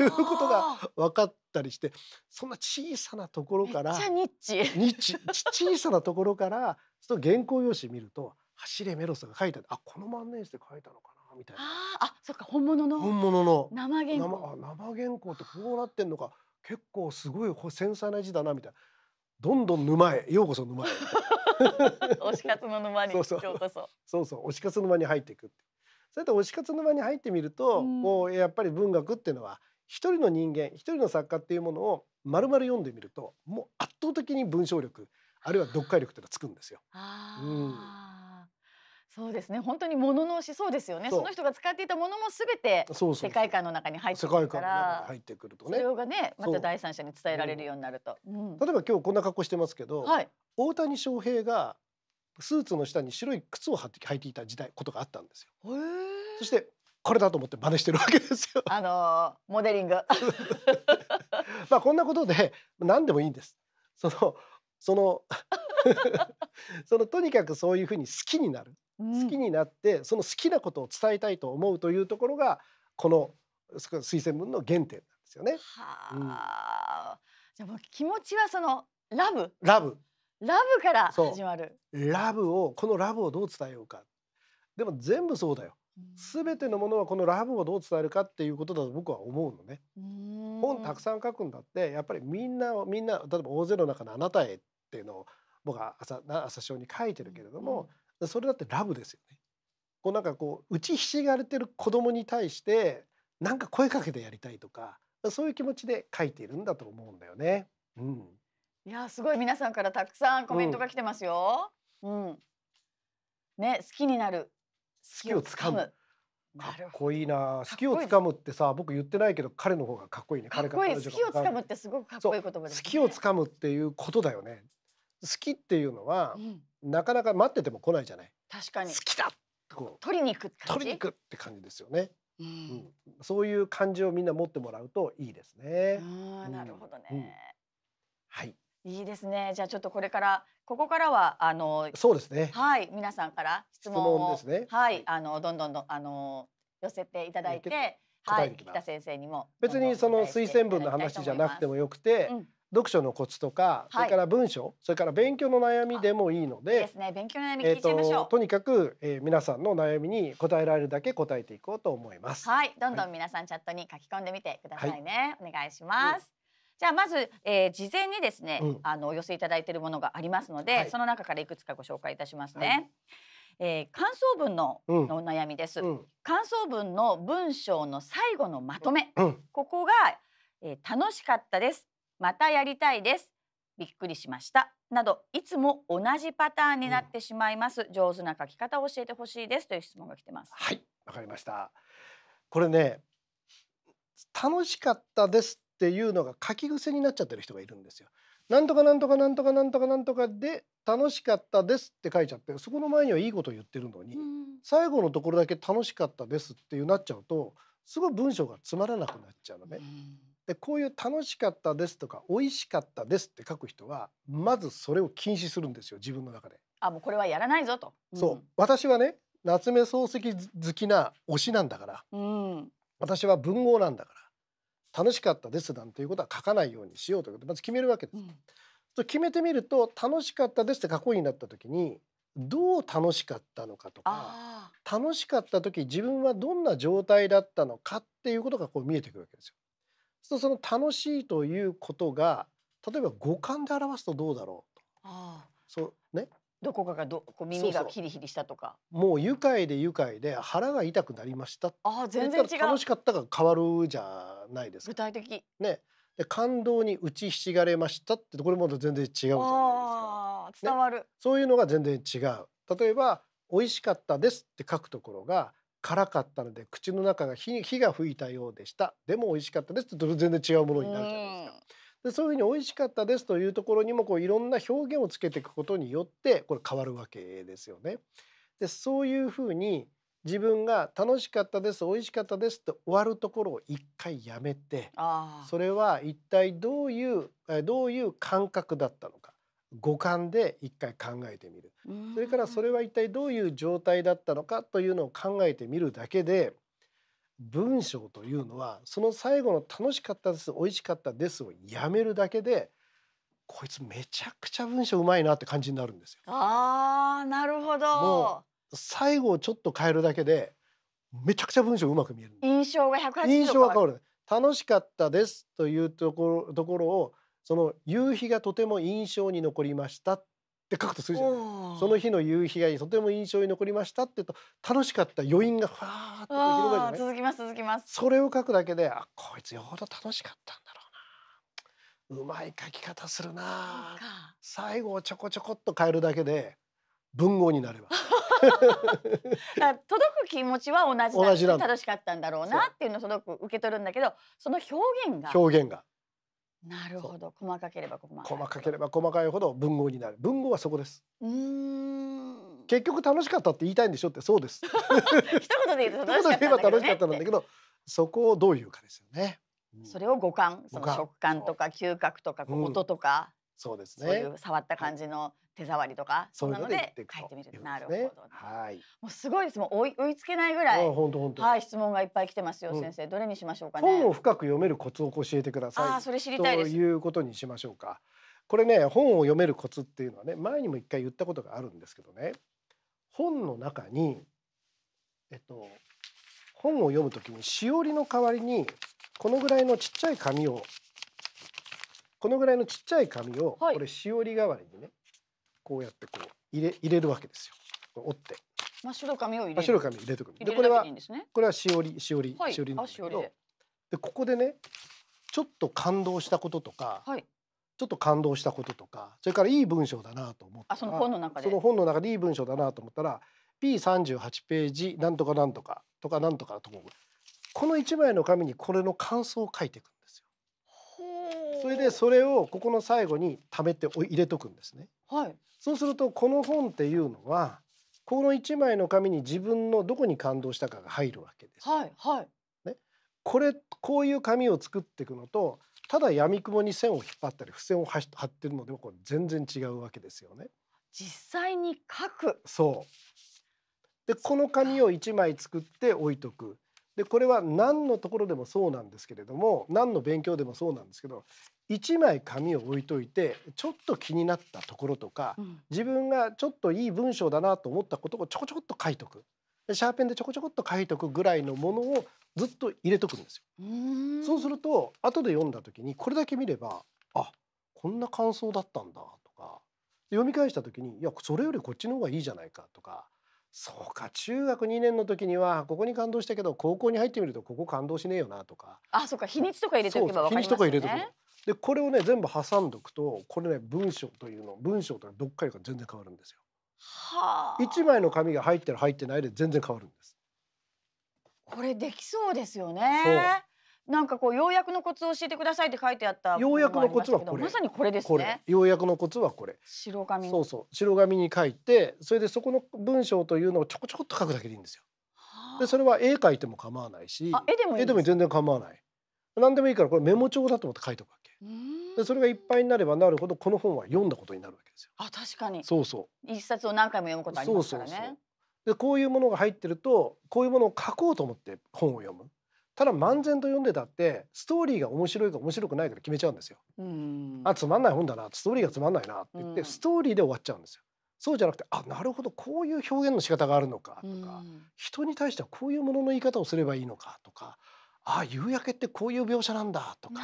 いうことが分かったりしてそんな小さなところから小さなところからその原稿用紙見ると「走れメロス」が書いてあっこの万年筆で書いたのかなみたいなあそっか本物の本物の生原稿生原稿ってこうなってんのか結構すごい繊細な字だなみたいなどんどん沼へようこそ沼へ 推し活の沼に そうそうそうそう推し活の沼に入っていくってそうやって推し活の場に入ってみると、うん、もうやっぱり文学っていうのは一人の人間一人の作家っていうものをまるまる読んでみるともう圧倒的に文章力あるいは読解力っていうのがつくんですよ。うんそうですね本当に物の思想ですよねその人が使っていたものもすべて世界観の中に入ってくるから入ってくるとねそれがねまた第三者に伝えられるようになると、うん、例えば今日こんな格好してますけど、はい、大谷翔平がスーツの下に白い靴を履いていた時代ことがあったんですよ。そしてこれだと思って真似してるわけですよ。あのー、モデリング。まあこんなことで何でもいいんです。そのその そのとにかくそういうふうに好きになる、うん、好きになってその好きなことを伝えたいと思うというところがこの推薦文の原点なんですよね。はあ、うん、じゃあもう気持ちはそのラブ。ラブ。ラブから始まるラブをこのラブをどう伝えようかでも全部そうだよ全てのものはこのラブをどう伝えるかっていうことだと僕は思うのね本たくさん書くんだってやっぱりみんなみんな例えば大勢の中のあなたへっていうのを僕は朝朝章に書いてるけれども、それだってラブですよねこうなんかこう打ちひしがれてる子供に対してなんか声かけてやりたいとかそういう気持ちで書いているんだと思うんだよね。うんいやすごい皆さんからたくさんコメントが来てますよ。うん、うん、ね好きになる好きをつかむ。かっこいいな好きをつかむってさ僕言ってないけど彼の方がかっこいいねかっこいい。好きをつかむってすごくかっこいい言葉です、ね、好きをつかむっていうことだよね好きっていうのは、うん、なかなか待ってても来ないじゃない確かに好きだこう取りに行く取りに行くって感じですよね、うん、うん、そういう感じをみんな持ってもらうといいですね、あん、なるほどね、はいいいですね。じゃあちょっとこれからここからはあのそうですね。はい皆さんから質問をですね。はいあのどんどんどんあの寄せていただいて。はい、北先生にも別にその推薦文の話じゃなくてもよくて、うん、読書のコツとか、それから文章それから勉強の悩みでもいいのでですね勉強の悩み聞いちゃいましょう、えーと、とにかく、えー、皆さんの悩みに答えられるだけ答えていこうと思いますはいどんどん皆さんチャットに書き込んでみてくださいね、はい、お願いします、うんじゃあまず、えー、事前にですね、うん、あのお寄せいただいているものがありますので、はい、その中からいくつかご紹介いたしますね。はいえー、感想文のうん、の悩みです、うん、感想文の文章の最後のまとめ、うん、ここが、えー、楽しかったですまたやりたいですびっくりしましたなどいつも同じパターンになってしまいます、上手な書き方を教えてほしいですという質問が来てますはいわかりましたこれね楽しかったですっていうのが書き癖になっちゃってる人がいるんですよ。なんとかなんとかなんとかなんとかなんとかで楽しかったですって書いちゃってそこの前にはいいこと言ってるのに、最後のところだけ楽しかったですっていうなっちゃうとすごい文章がつまらなくなっちゃうのね。でこういう楽しかったですとか美味しかったですって書く人はまずそれを禁止するんですよ自分の中で。あもうこれはやらないぞと。そう私はね夏目漱石好きな推しなんだから、うん、私は文豪なんだから楽しかったですなんていうことは書かないようにしようということでまず決めるわけです。うん、決めてみると楽しかったですって書こうになった時にどう楽しかったのかとか楽しかった時自分はどんな状態だったのかっていうことがこう見えてくるわけですよ。そうその楽しいということが例えば五感で表すとどうだろうと。そうね。どこかがどこう耳がヒリヒリしたとかもう愉快で愉快で腹が痛くなりましたあ全然違う楽しかったが変わるじゃないです具体的ねで感動に打ちひしがれましたってこれも全然違うじゃないですか、伝わる、そういうのが全然違う例えば美味しかったですって書くところが辛かったので口の中が火火が吹いたようでしたでも美味しかったですって全然違うものになるじゃないですか。でそういうふうに美味しかったですというところにもこういろんな表現をつけていくことによってこれ変わるわけですよね。でそういうふうに自分が楽しかったです美味しかったですって終わるところを一回やめてそれは一体どういうどういう感覚だったのか五感で一回考えてみるそれからそれは一体どういう状態だったのかというのを考えてみるだけで文章というのはその最後の「楽しかったです美味しかったです」をやめるだけでこいつめちゃくちゃ文章うまいなって感じになるんですよ。あーなるほども最後ちょっと変えるだけでめちゃくちゃ文章うまく見える印象が180印象が変わる楽しかったですというところところをその夕日がとても印象に残りましたって書くとするじゃなその日の夕日がとても印象に残りましたってと楽しかった余韻がふわーっと広がるじゃない続きます続きますそれを書くだけであこいつよほど楽しかったんだろうなうまい書き方するな最後をちょこちょこっと変えるだけで文豪になれば 届く気持ちは同じだ同じな正しかったんだろうなっていうのを届く受け取るんだけどその表現が表現がなるほど細かければ細かい細かければ細かいほど文豪になる文豪はそこですうん結局楽しかったって言いたいんでしょってそうです 一言で言うと楽しかったんだけど、ね、言言えば楽しかったんだけどそこをどういうかですよねそれを五感その食感とか嗅覚とか音とかそうですね。そういう触った感じの手触りとか、そうなので書いてみる。なるほど、はい。もうすごいですもう追い追いつけないぐらい。はい、質問がいっぱい来てますよ、先生。どれにしましょうか本を深く読めるコツを教えてください。あ、それ知りたいということにしましょうか。これね、本を読めるコツっていうのはね、前にも一回言ったことがあるんですけどね。本の中に、えっと、本を読むときにしおりの代わりにこのぐらいのちっちゃい紙をこのぐらいのちっちゃい紙を、はい、これしおり代わりにねこうやってこう入れ入れるわけですよ折って真っ白紙を入れる真っ白紙入れてくるでこれは、これはしおりしおり、はい、しおりなんだけどでここでねちょっと感動したこととか、はい、ちょっと感動したこととかそれからいい文章だなと思ったその本の中でその本の中でいい文章だなと思ったら P38 ページなんとかなんとかとかなんとかとここの一枚の紙にこれの感想を書いていくそれでそれをここの最後に貯めてお入れとくんですね。はい、そうするとこの本っていうのはこの一枚の紙に自分のどこに感動したかが入るわけです。はい、はいね、これこういう紙を作っていくのとただ闇雲に線を引っ張ったり付箋を貼ってるのでもこれ全然違うわけですよね。実際に書くそうでこの紙を一枚作って置いとくでこれは何のところでもそうなんですけれども何の勉強でもそうなんですけど1枚紙を置いといてちょっと気になったところとか、うん、自分がちょっといい文章だなと思ったことをちょこちょこっと書いとくシャーペンでちょこちょこっと書いとくぐらいのものをずっと入れとくんですよ。そうすると後で読んだ時にこれだけ見ればあこんな感想だったんだとか読み返した時にいやそれよりこっちの方がいいじゃないかとかそうか中学2年の時にはここに感動したけど高校に入ってみるとここ感動しねえよなとかあそうか日にちとか入れておけば分かりますね日にちとか入れでこれをね全部挟んどくとこれね文章というの文章というのはどっかりか全然変わるんですよはあ枚の紙が入ってる入ってないで全然変わるんですこれできそうですよねなんかこう要約のコツを教えてくださいって書いてあった要約のコツはこれまさにこれですね要約のコツはこれ白紙そうそう白紙に書いてそれでそこの文章というのをちょこちょこっと書くだけでいいんですよでそれは絵描いても構わないし絵でも絵でも全然構わない何でもいいからこれメモ帳だと思って書いておくわけでそれがいっぱいになればなるほどこの本は読んだことになるわけですよあ確かにそうそう一冊を何回も読むことありますからねでこういうものが入ってるとこういうものを書こうと思って本を読むただ漫然と読んでたってストーリーが面白いか面白くないか決めちゃうんですよ。あつまんない本だなストーリーがつまんないなって言って、ストーリーで終わっちゃうんですよ。そうじゃなくてあなるほどこういう表現の仕方があるのかとか、人に対してはこういうものの言い方をすればいいのかとかあ夕焼けってこういう描写なんだとか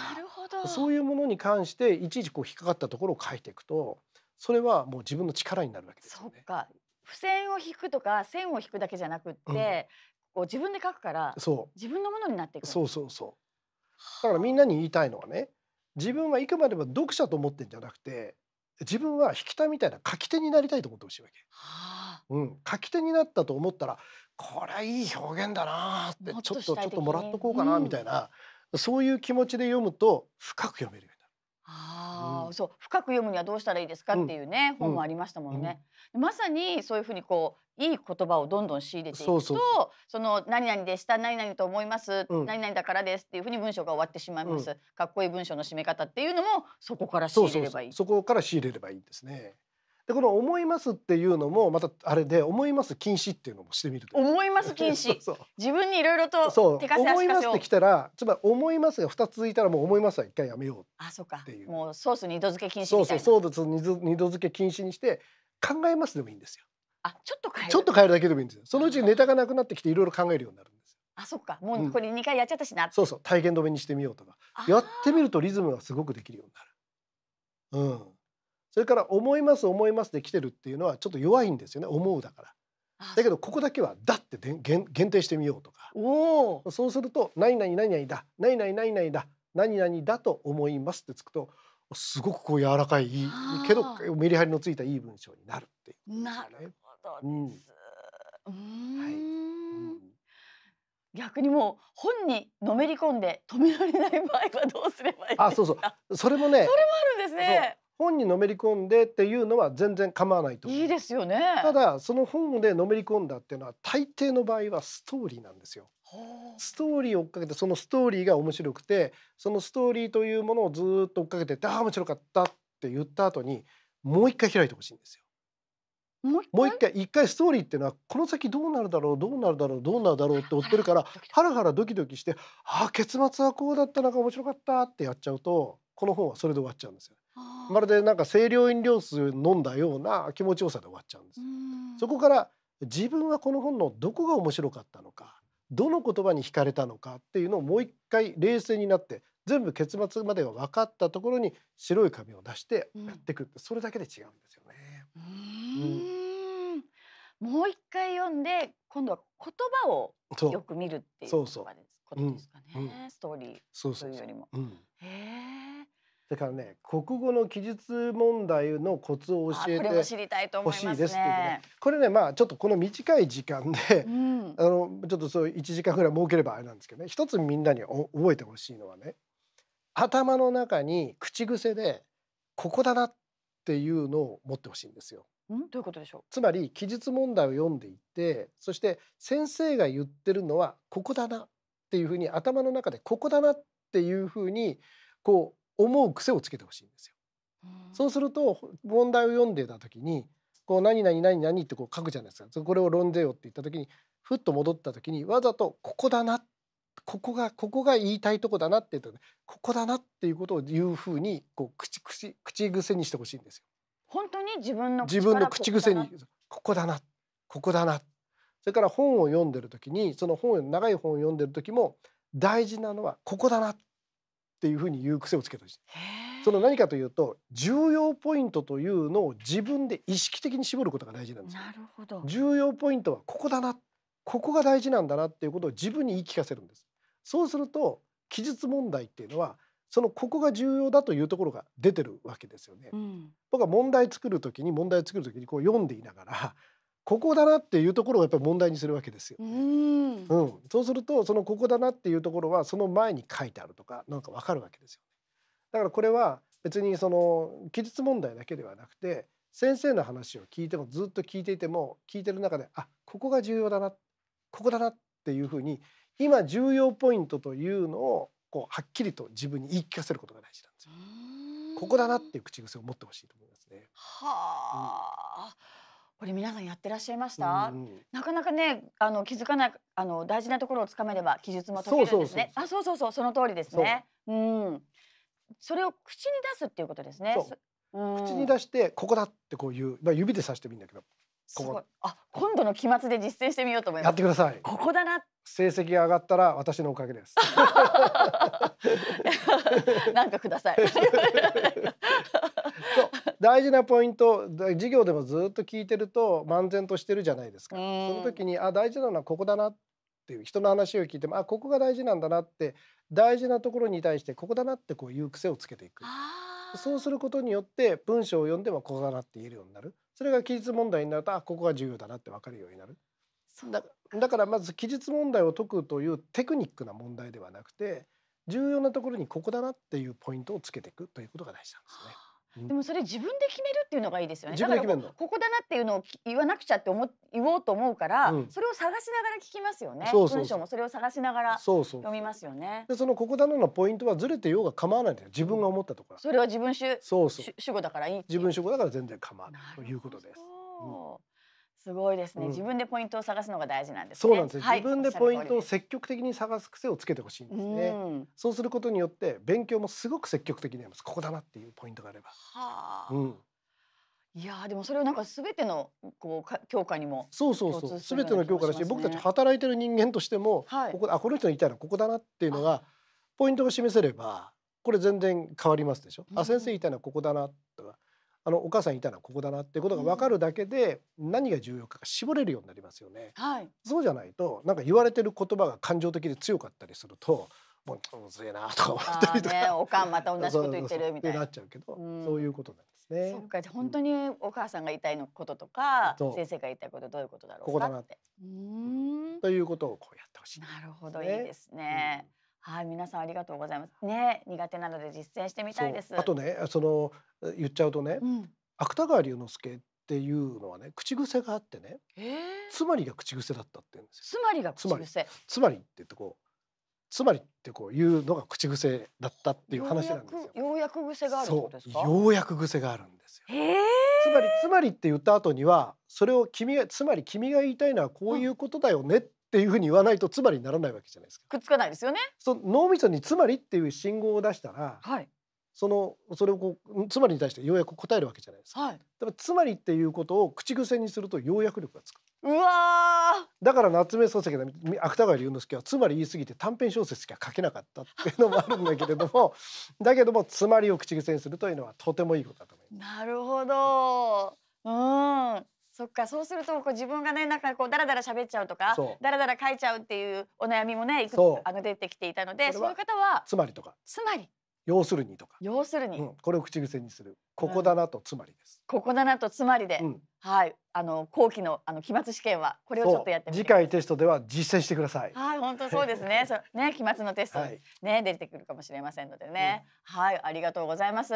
そういうものに関していちいちこう引っかかったところを書いていくとそれはもう自分の力になるわけですよね。そうか付箋を引くとか線を引くだけじゃなくって、こう自分で書くからそう自分のものになっていくそうそうそうだからみんなに言いたいのはね自分はいくまでも読者と思ってんじゃなくて自分は引き田みたいな書き手になりたいと思ってほしいわけ、はあ、うん、書き手になったと思ったらこれいい表現だなってちょっとちょっともらっとこうかなみたいな、うん、そういう気持ちで読むと深く読めるよああ、うん、そう深く読むにはどうしたらいいですかっていうね、うん、本もありましたもんね、うん、まさにそういうふうにこういい言葉をどんどん仕入れていくとその何々でした何々と思います、何々だからですっていうふうに文章が終わってしまいます、かっこいい文章の締め方っていうのもそこから仕入れればいいそこから仕入れればいいですねでこの「思います」っていうのもまたあれで「思います禁止」っていうのもしてみると思います禁止 そう自分にいろいろと手数足か思いますってきたらつまり「思います」が二つ続いたらもう「思います」は一回やめようあそうかもうソース二度漬け禁止みたいなそうそうソース二度漬け禁止にして「考えます」でもいいんですよあちょっと変えるちょっと変えるだけでもいいんですよそのうちネタがなくなってきていろいろ考えるようになるんですあそっかもうこれ二回やっちゃったしな、うん、そうそう体験止めにしてみようとかやってみるとリズムがすごくできるようになるうんそれから「思います思います」で来てるっていうのはちょっと弱いんですよね「思う」だから。だけどここだけは「だ」って限定してみようとかおそうすると「何々何々だ何々何々だ何々だと思います」ってつくとすごくこう柔らかいけどメリハリのついたいい文章になるっていう、ね、なるほどです。うん、逆にもう本にのめり込んで止められない場合はどうすればいいあ、そうそう。それもね。それもあるんですね。本にのめり込んでっていうのは全然構わないといいですよねただその本でのめり込んだっていうのは大抵の場合はストーリーなんですよストーリーを追っかけてそのストーリーが面白くてそのストーリーというものをずっと追っかけてってああ面白かったって言った後にもう一回開いてほしいんですよもう一回一回ストーリーっていうのはこの先どうなるだろうどうなるだろうどうなるだろうって追ってるからハラハラドキドキしてああ結末はこうだったのか面白かったってやっちゃうとこの本はそれで終わっちゃうんですよまるでなんか清涼飲料水飲んだような気持ちよさで終わっちゃうんです。そこから自分はこの本のどこが面白かったのかどの言葉に惹かれたのかっていうのをもう一回冷静になって全部結末までが分かったところに白い紙を出してやっていく、うん、それだけで違うんですよね。うん、もう一回読んで今度は言葉をよく見るっていうことですかね、ストーリーというよりも。そうそうそうへえ。だからね国語の記述問題のコツを教えてほしいですっていうねこれねまあちょっとこの短い時間で、うん、あのちょっとそう1時間ぐらい設ければあれなんですけどね一つみんなに覚えてほしいのはね頭の中に口癖でここだなっていうのを持ってほしいんですよ。どういうことでしょうつまり記述問題を読んでいてそして先生が言ってるのはここだなっていうふうに頭の中でここだなっていうふうにこう思う癖をつけてほしいんですよ。そうすると問題を読んでた時にこう何々何々ってこう書くじゃないですかこれを論ぜよって言った時にふっと戻った時にわざとここだなここがここが言いたいとこだなって言ったここだなっていうことを言うふうにこう口口口癖にしてほしいんですよ。本当に自分の自分の口癖にここだなここだなそれから本を読んでる時にその本長い本を読んでる時も大事なのはここだなっていうふうに言う癖をつけたりしてその何かというと重要ポイントというのを自分で意識的に絞ることが大事なんですなるほど重要ポイントはここだなここが大事なんだなっていうことを自分に言い聞かせるんですそうすると記述問題っていうのはそのここが重要だというところが出てるわけですよね、うん、僕は問題作る時に問題作る時にこう読んでいながらここだなっていうところをやっぱり問題にするわけですよ。うんうん、そうするとそのここだなっていうところはその前に書いてあるとかなんかわかるわけですよ、ね。だからこれは別にその記述問題だけではなくて先生の話を聞いてもずっと聞いていても聞いてる中であここが重要だなここだなっていうふうに今重要ポイントというのをこうはっきりと自分に言い聞かせることが大事なんですよ。ここだなっていう口癖を持ってほしいと思いますね。はあ。うんこれ皆さんやってらっしゃいました、うんうん、なかなかねあの気づかないあの大事なところをつかめれば記述も解けるんですねあそうそうそうその通りですねうんそれを口に出すっていうことですね口に出してここだってこういうまあ指で指してみんだけどここあ今度の期末で実践してみようと思いますやってくださいここだな成績上がったら私のおかげです なんかください そう大事なポイント授業でもずっと聞いてると漫然としてるじゃないですか。その時にあ大事なのはここだなっていう人の話を聞いてもあここが大事なんだなって大事なところに対してここだなってこういう癖をつけていく。そうすることによって文章を読んでもここだなって言えるようになる。それが記述問題になるとあここが重要だなって分かるようになる。だだからまず記述問題を解くというテクニックな問題ではなくて重要なところにここだなっていうポイントをつけていくということが大事なんですね。でもそれ自分で決めるっていうのがいいですよね。だからここだなっていうのを言わなくちゃって思言おうと思うから、うん、それを探しながら聞きますよね。そうそう文章もそれを探しながら読みますよね。でそのここだなのポイントはずれてようが構わないんでよ。自分が思ったところ。それは自分主そうそう主語だからいい。自分主語だから全然構わないということです。うん、すごいですね、うん、自分でポイントを探すのが大事なんです、ね、そうなんです、はい、自分でポイントを積極的に探す癖をつけてほしいんですね、うん、そうすることによって勉強もすごく積極的になりますここだなっていうポイントがあればはあ、うん、いやでもそれをなんかすべてのこうか教科にもそうそうそう全ての教科だし、僕たち働いてる人間としても、はい、ここあこの人に言いたいのはここだなっていうのがポイントが示せればこれ全然変わりますでしょ、うん、あ先生言いたいのはここだなとかあのお母さんいたらここだなってことが分かるだけで、何が重要かが絞れるようになりますよね。はい、そうじゃないとなんか言われてる言葉が感情的で強かったりするともううぜえなとか思ったりとか、ね、おかんまた同じこと言ってるみたいな。なっちゃうけど、そういうことなんですね。そうか本当にお母さんが言いたいこととか、先生が言いたいことどういうことだろうかって。ここだなって。うんということをこうやってほしい、なるほどいいですね。はい、皆さんありがとうございます。ね、苦手なので実践してみたいです。あとね、その言っちゃうとね、うん、芥川龍之介っていうのはね、口癖があってね、つまりが口癖だったって言うんですよ。つまりが口癖。つまりって言ってこう、つまりってこういうのが口癖だったっていう話なんですよ。ようやく癖があるようやく癖があるんですよ。つまりつまりって言った後には、それを君がつまり君が言いたいのはこういうことだよねっっていうふうに言わないとつまりにならないわけじゃないですか。くっつかないですよね。そ脳みそにつまりっていう信号を出したら、はい、そのそれをこうつまりに対してようやく答えるわけじゃないですか。はい、だからつまりっていうことを口癖にするとようやく力がつく。うわだから夏目漱石の芥川龍之介はつまり言い過ぎて短編小説しか書けなかったっていうのもあるんだけれどもだけどもつまりを口癖にするというのはとてもいいことだと思います。なるほど、うんそっかそうするとこう自分がねなんかこうだらだら喋っちゃうとかだらだら書いちゃうっていうお悩みもねいくつあの出てきていたのでそういう方はつまりとかつまり要するにとか要するに、うん、これを口癖にするここだなとつまりです、ここだなとつまりで、うん、はい、あの後期のあの期末試験はこれをちょっとやって次回テストでは実践してください。はい、本当そうですね。そね期末のテスト、はい、ね出てくるかもしれませんのでね、うん、はいありがとうございます。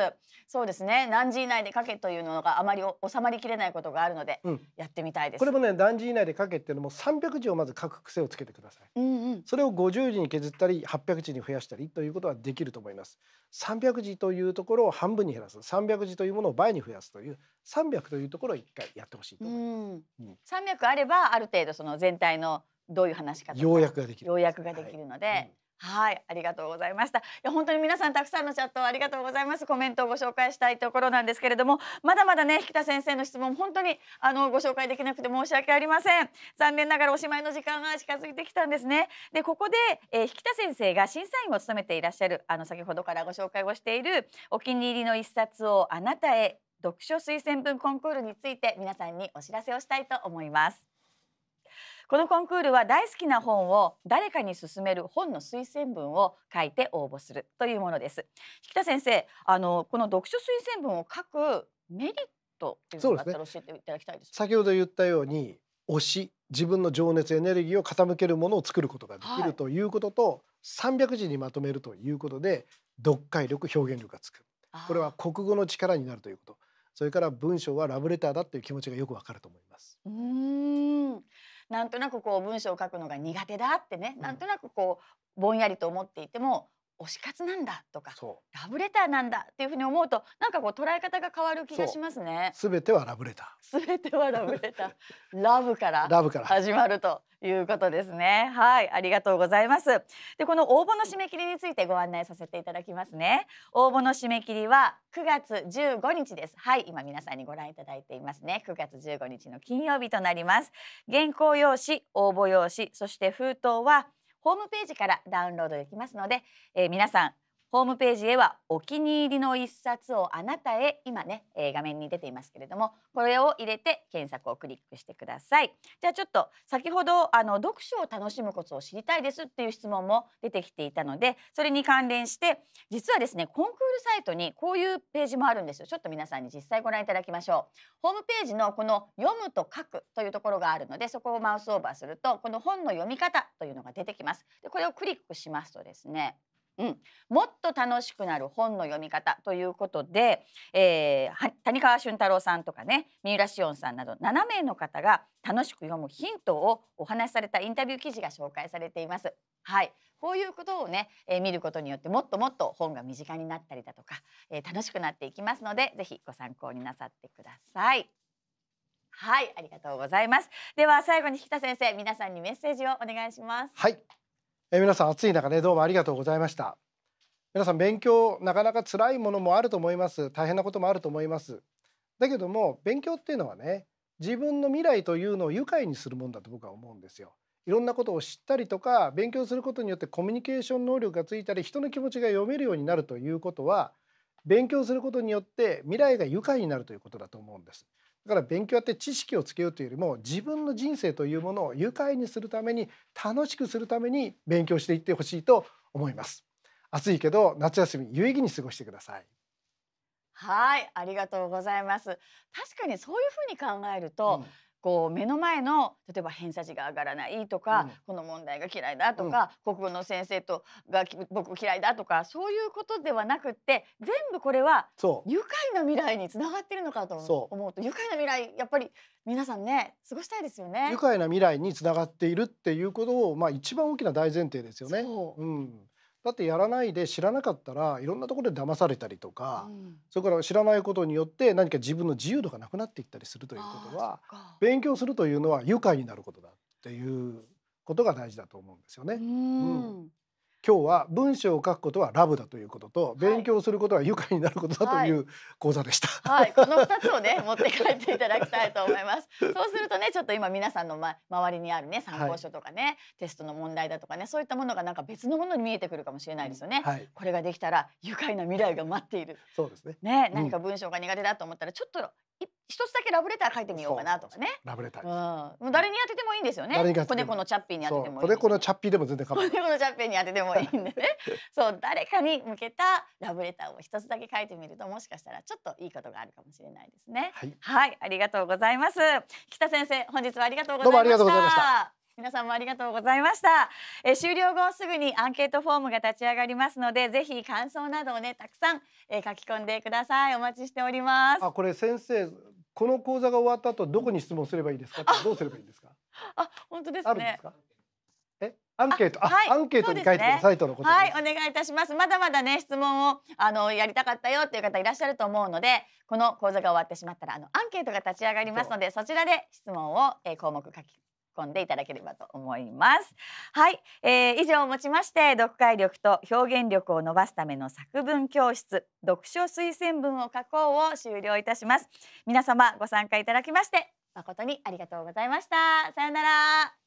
そうですね何時以内で書けというのがあまり収まりきれないことがあるので、やってみたいです。これもね何時以内で書けっていうのも300字をまず書く癖をつけてください。うんうん、それを50字に削ったり800字に増やしたりということはできると思います。300字というところを半分に減らす300字というものを倍に増やすという300というところを一回やってほしいと思います。うん、あればある程度その全体のどういう話し方要約ができる要約ができるので、はい、はい、ありがとうございました。いや、本当に皆さんたくさんのチャットありがとうございます。コメントをご紹介したいところなんですけれども、まだまだね、引田先生の質問、本当にあのご紹介できなくて申し訳ありません。残念ながらおしまいの時間が近づいてきたんですね。で、ここで、えー、引田先生が審査員を務めていらっしゃる、あの先ほどからご紹介をしているお気に入りの一冊をあなたへ読書推薦文コンクールについて皆さんにお知らせをしたいと思いますこのコンクールは大好きな本を誰かに勧める本の推薦文を書いて応募するというものです引田先生あのこの読書推薦文を書くメリットというのがあったら教えていただきたいです、ね、先ほど言ったように推し自分の情熱エネルギーを傾けるものを作ることができるということと、はい300字にまとめるということで読解力表現力がつくこれは国語の力になるということそれから文章はラブレターだっていう気持ちがよくわかると思います。うんなんとなくこう文章を書くのが苦手だってね、うん、なんとなくこうぼんやりと思っていても推し活なんだとかラブレターなんだっていうふうに思うとなんかこう捉え方が変わる気がしますね。すべてはラブレター。すべてはラブレター。ラブから 始まるということですねはいありがとうございますでこの応募の締め切りについてご案内させていただきますね応募の締め切りは9月15日ですはい今皆さんにご覧いただいていますね9月15日の金曜日となります原稿用紙応募用紙そして封筒はホームページからダウンロードできますので、えー、皆さんホームページへはお気に入りの一冊をあなたへ今ね、えー、画面に出ていますけれどもこれを入れて検索をクリックしてくださいじゃあちょっと先ほどあの読書を楽しむコツを知りたいですっていう質問も出てきていたのでそれに関連して実はですねコンクールサイトにこういうページもあるんですよちょっと皆さんに実際ご覧いただきましょうホームページのこの読むと書くというところがあるのでそこをマウスオーバーするとこの本の読み方というのが出てきますでこれをクリックしますとですねうん、もっと楽しくなる本の読み方ということで、えー、谷川俊太郎さんとかね三浦紫音さんなど7名の方が楽しく読むヒントをお話しされたインタビュー記事が紹介されています。はい、こういうことをね、えー、見ることによってもっともっと本が身近になったりだとか、えー、楽しくなっていきますので是非ご参考になさってください。はい、ありがとうございます。では最後に引田先生、皆さんにメッセージをお願いします。はい、え皆さん暑い中ねどうもありがとうございました皆さん勉強なかなか辛いものもあると思います大変なこともあると思いますだけども勉強っていうのはね自分の未来というのを愉快にするもんだと僕は思うんですよいろんなことを知ったりとか勉強することによってコミュニケーション能力がついたり人の気持ちが読めるようになるということは勉強することによって未来が愉快になるということだと思うんですだから勉強って知識をつけようというよりも自分の人生というものを愉快にするために楽しくするために勉強していってほしいと思います暑いけど夏休み有意義に過ごしてくださいはいありがとうございます確かにそういうふうに考えると、うんこう目の前の例えば偏差値が上がらないとか、うん、この問題が嫌いだとか、うん、国語の先生とが僕嫌いだとかそういうことではなくって全部これは愉快な未来につながってるのかと思うと愉快な未来やっぱり皆さんね過ごしたいですよね。愉快な未来につながっているっていうことをまあ一番大きな大前提ですよね。ううんだってやらないで知らなかったらいろんなところで騙されたりとか、うん、それから知らないことによって何か自分の自由度がなくなっていったりするということは勉強するというのは愉快になることだっていうことが大事だと思うんですよね。うん、うん今日は文章を書くことはラブだということと、勉強することは愉快になることだという講座でした。はい、はい、この 二つをね持って帰っていただきたいと思います。そうするとねちょっと今皆さんのま周りにあるね参考書とかね、はい、テストの問題だとかねそういったものがなんか別のものに見えてくるかもしれないですよね。はい、これができたら愉快な未来が待っている。そうですね。ね何か文章が苦手だと思ったらちょっと一つだけラブレター書いてみようかなとかね。ラブレター。うん、誰に当ててもいいんですよね。誰子猫のチャッピーに当ててもいい。子猫のチャッピーでも全然構わない。子猫のチャッピーに当ててもいいんでね。そう、誰かに向けたラブレターを一つだけ書いてみると、もしかしたらちょっといいことがあるかもしれないですね。はい、はい、ありがとうございます。北先生、本日はありがとうございました。どうもありがとうございました。皆さんもありがとうございました、え終了後すぐにアンケートフォームが立ち上がりますのでぜひ感想などをねたくさん、え書き込んでくださいお待ちしておりますあこれ先生この講座が終わった後どこに質問すればいいですかどうすればいいんですかあ本当ですねえアンケート、はい、アンケートに書いてくださいとのこと、でね、はい、お願いいたします。まだまだね、質問をあのやりたかったよっていう方いらっしゃると思うので、この講座が終わってしまったらあのアンケートが立ち上がりますので、そちらで質問を、え項目書き込んでいただければと思います。はい、えー、以上をもちまして読解力と表現力を伸ばすための作文教室読書推薦文を書こうを終了いたします。皆様ご参加いただきまして誠にありがとうございました。さようなら。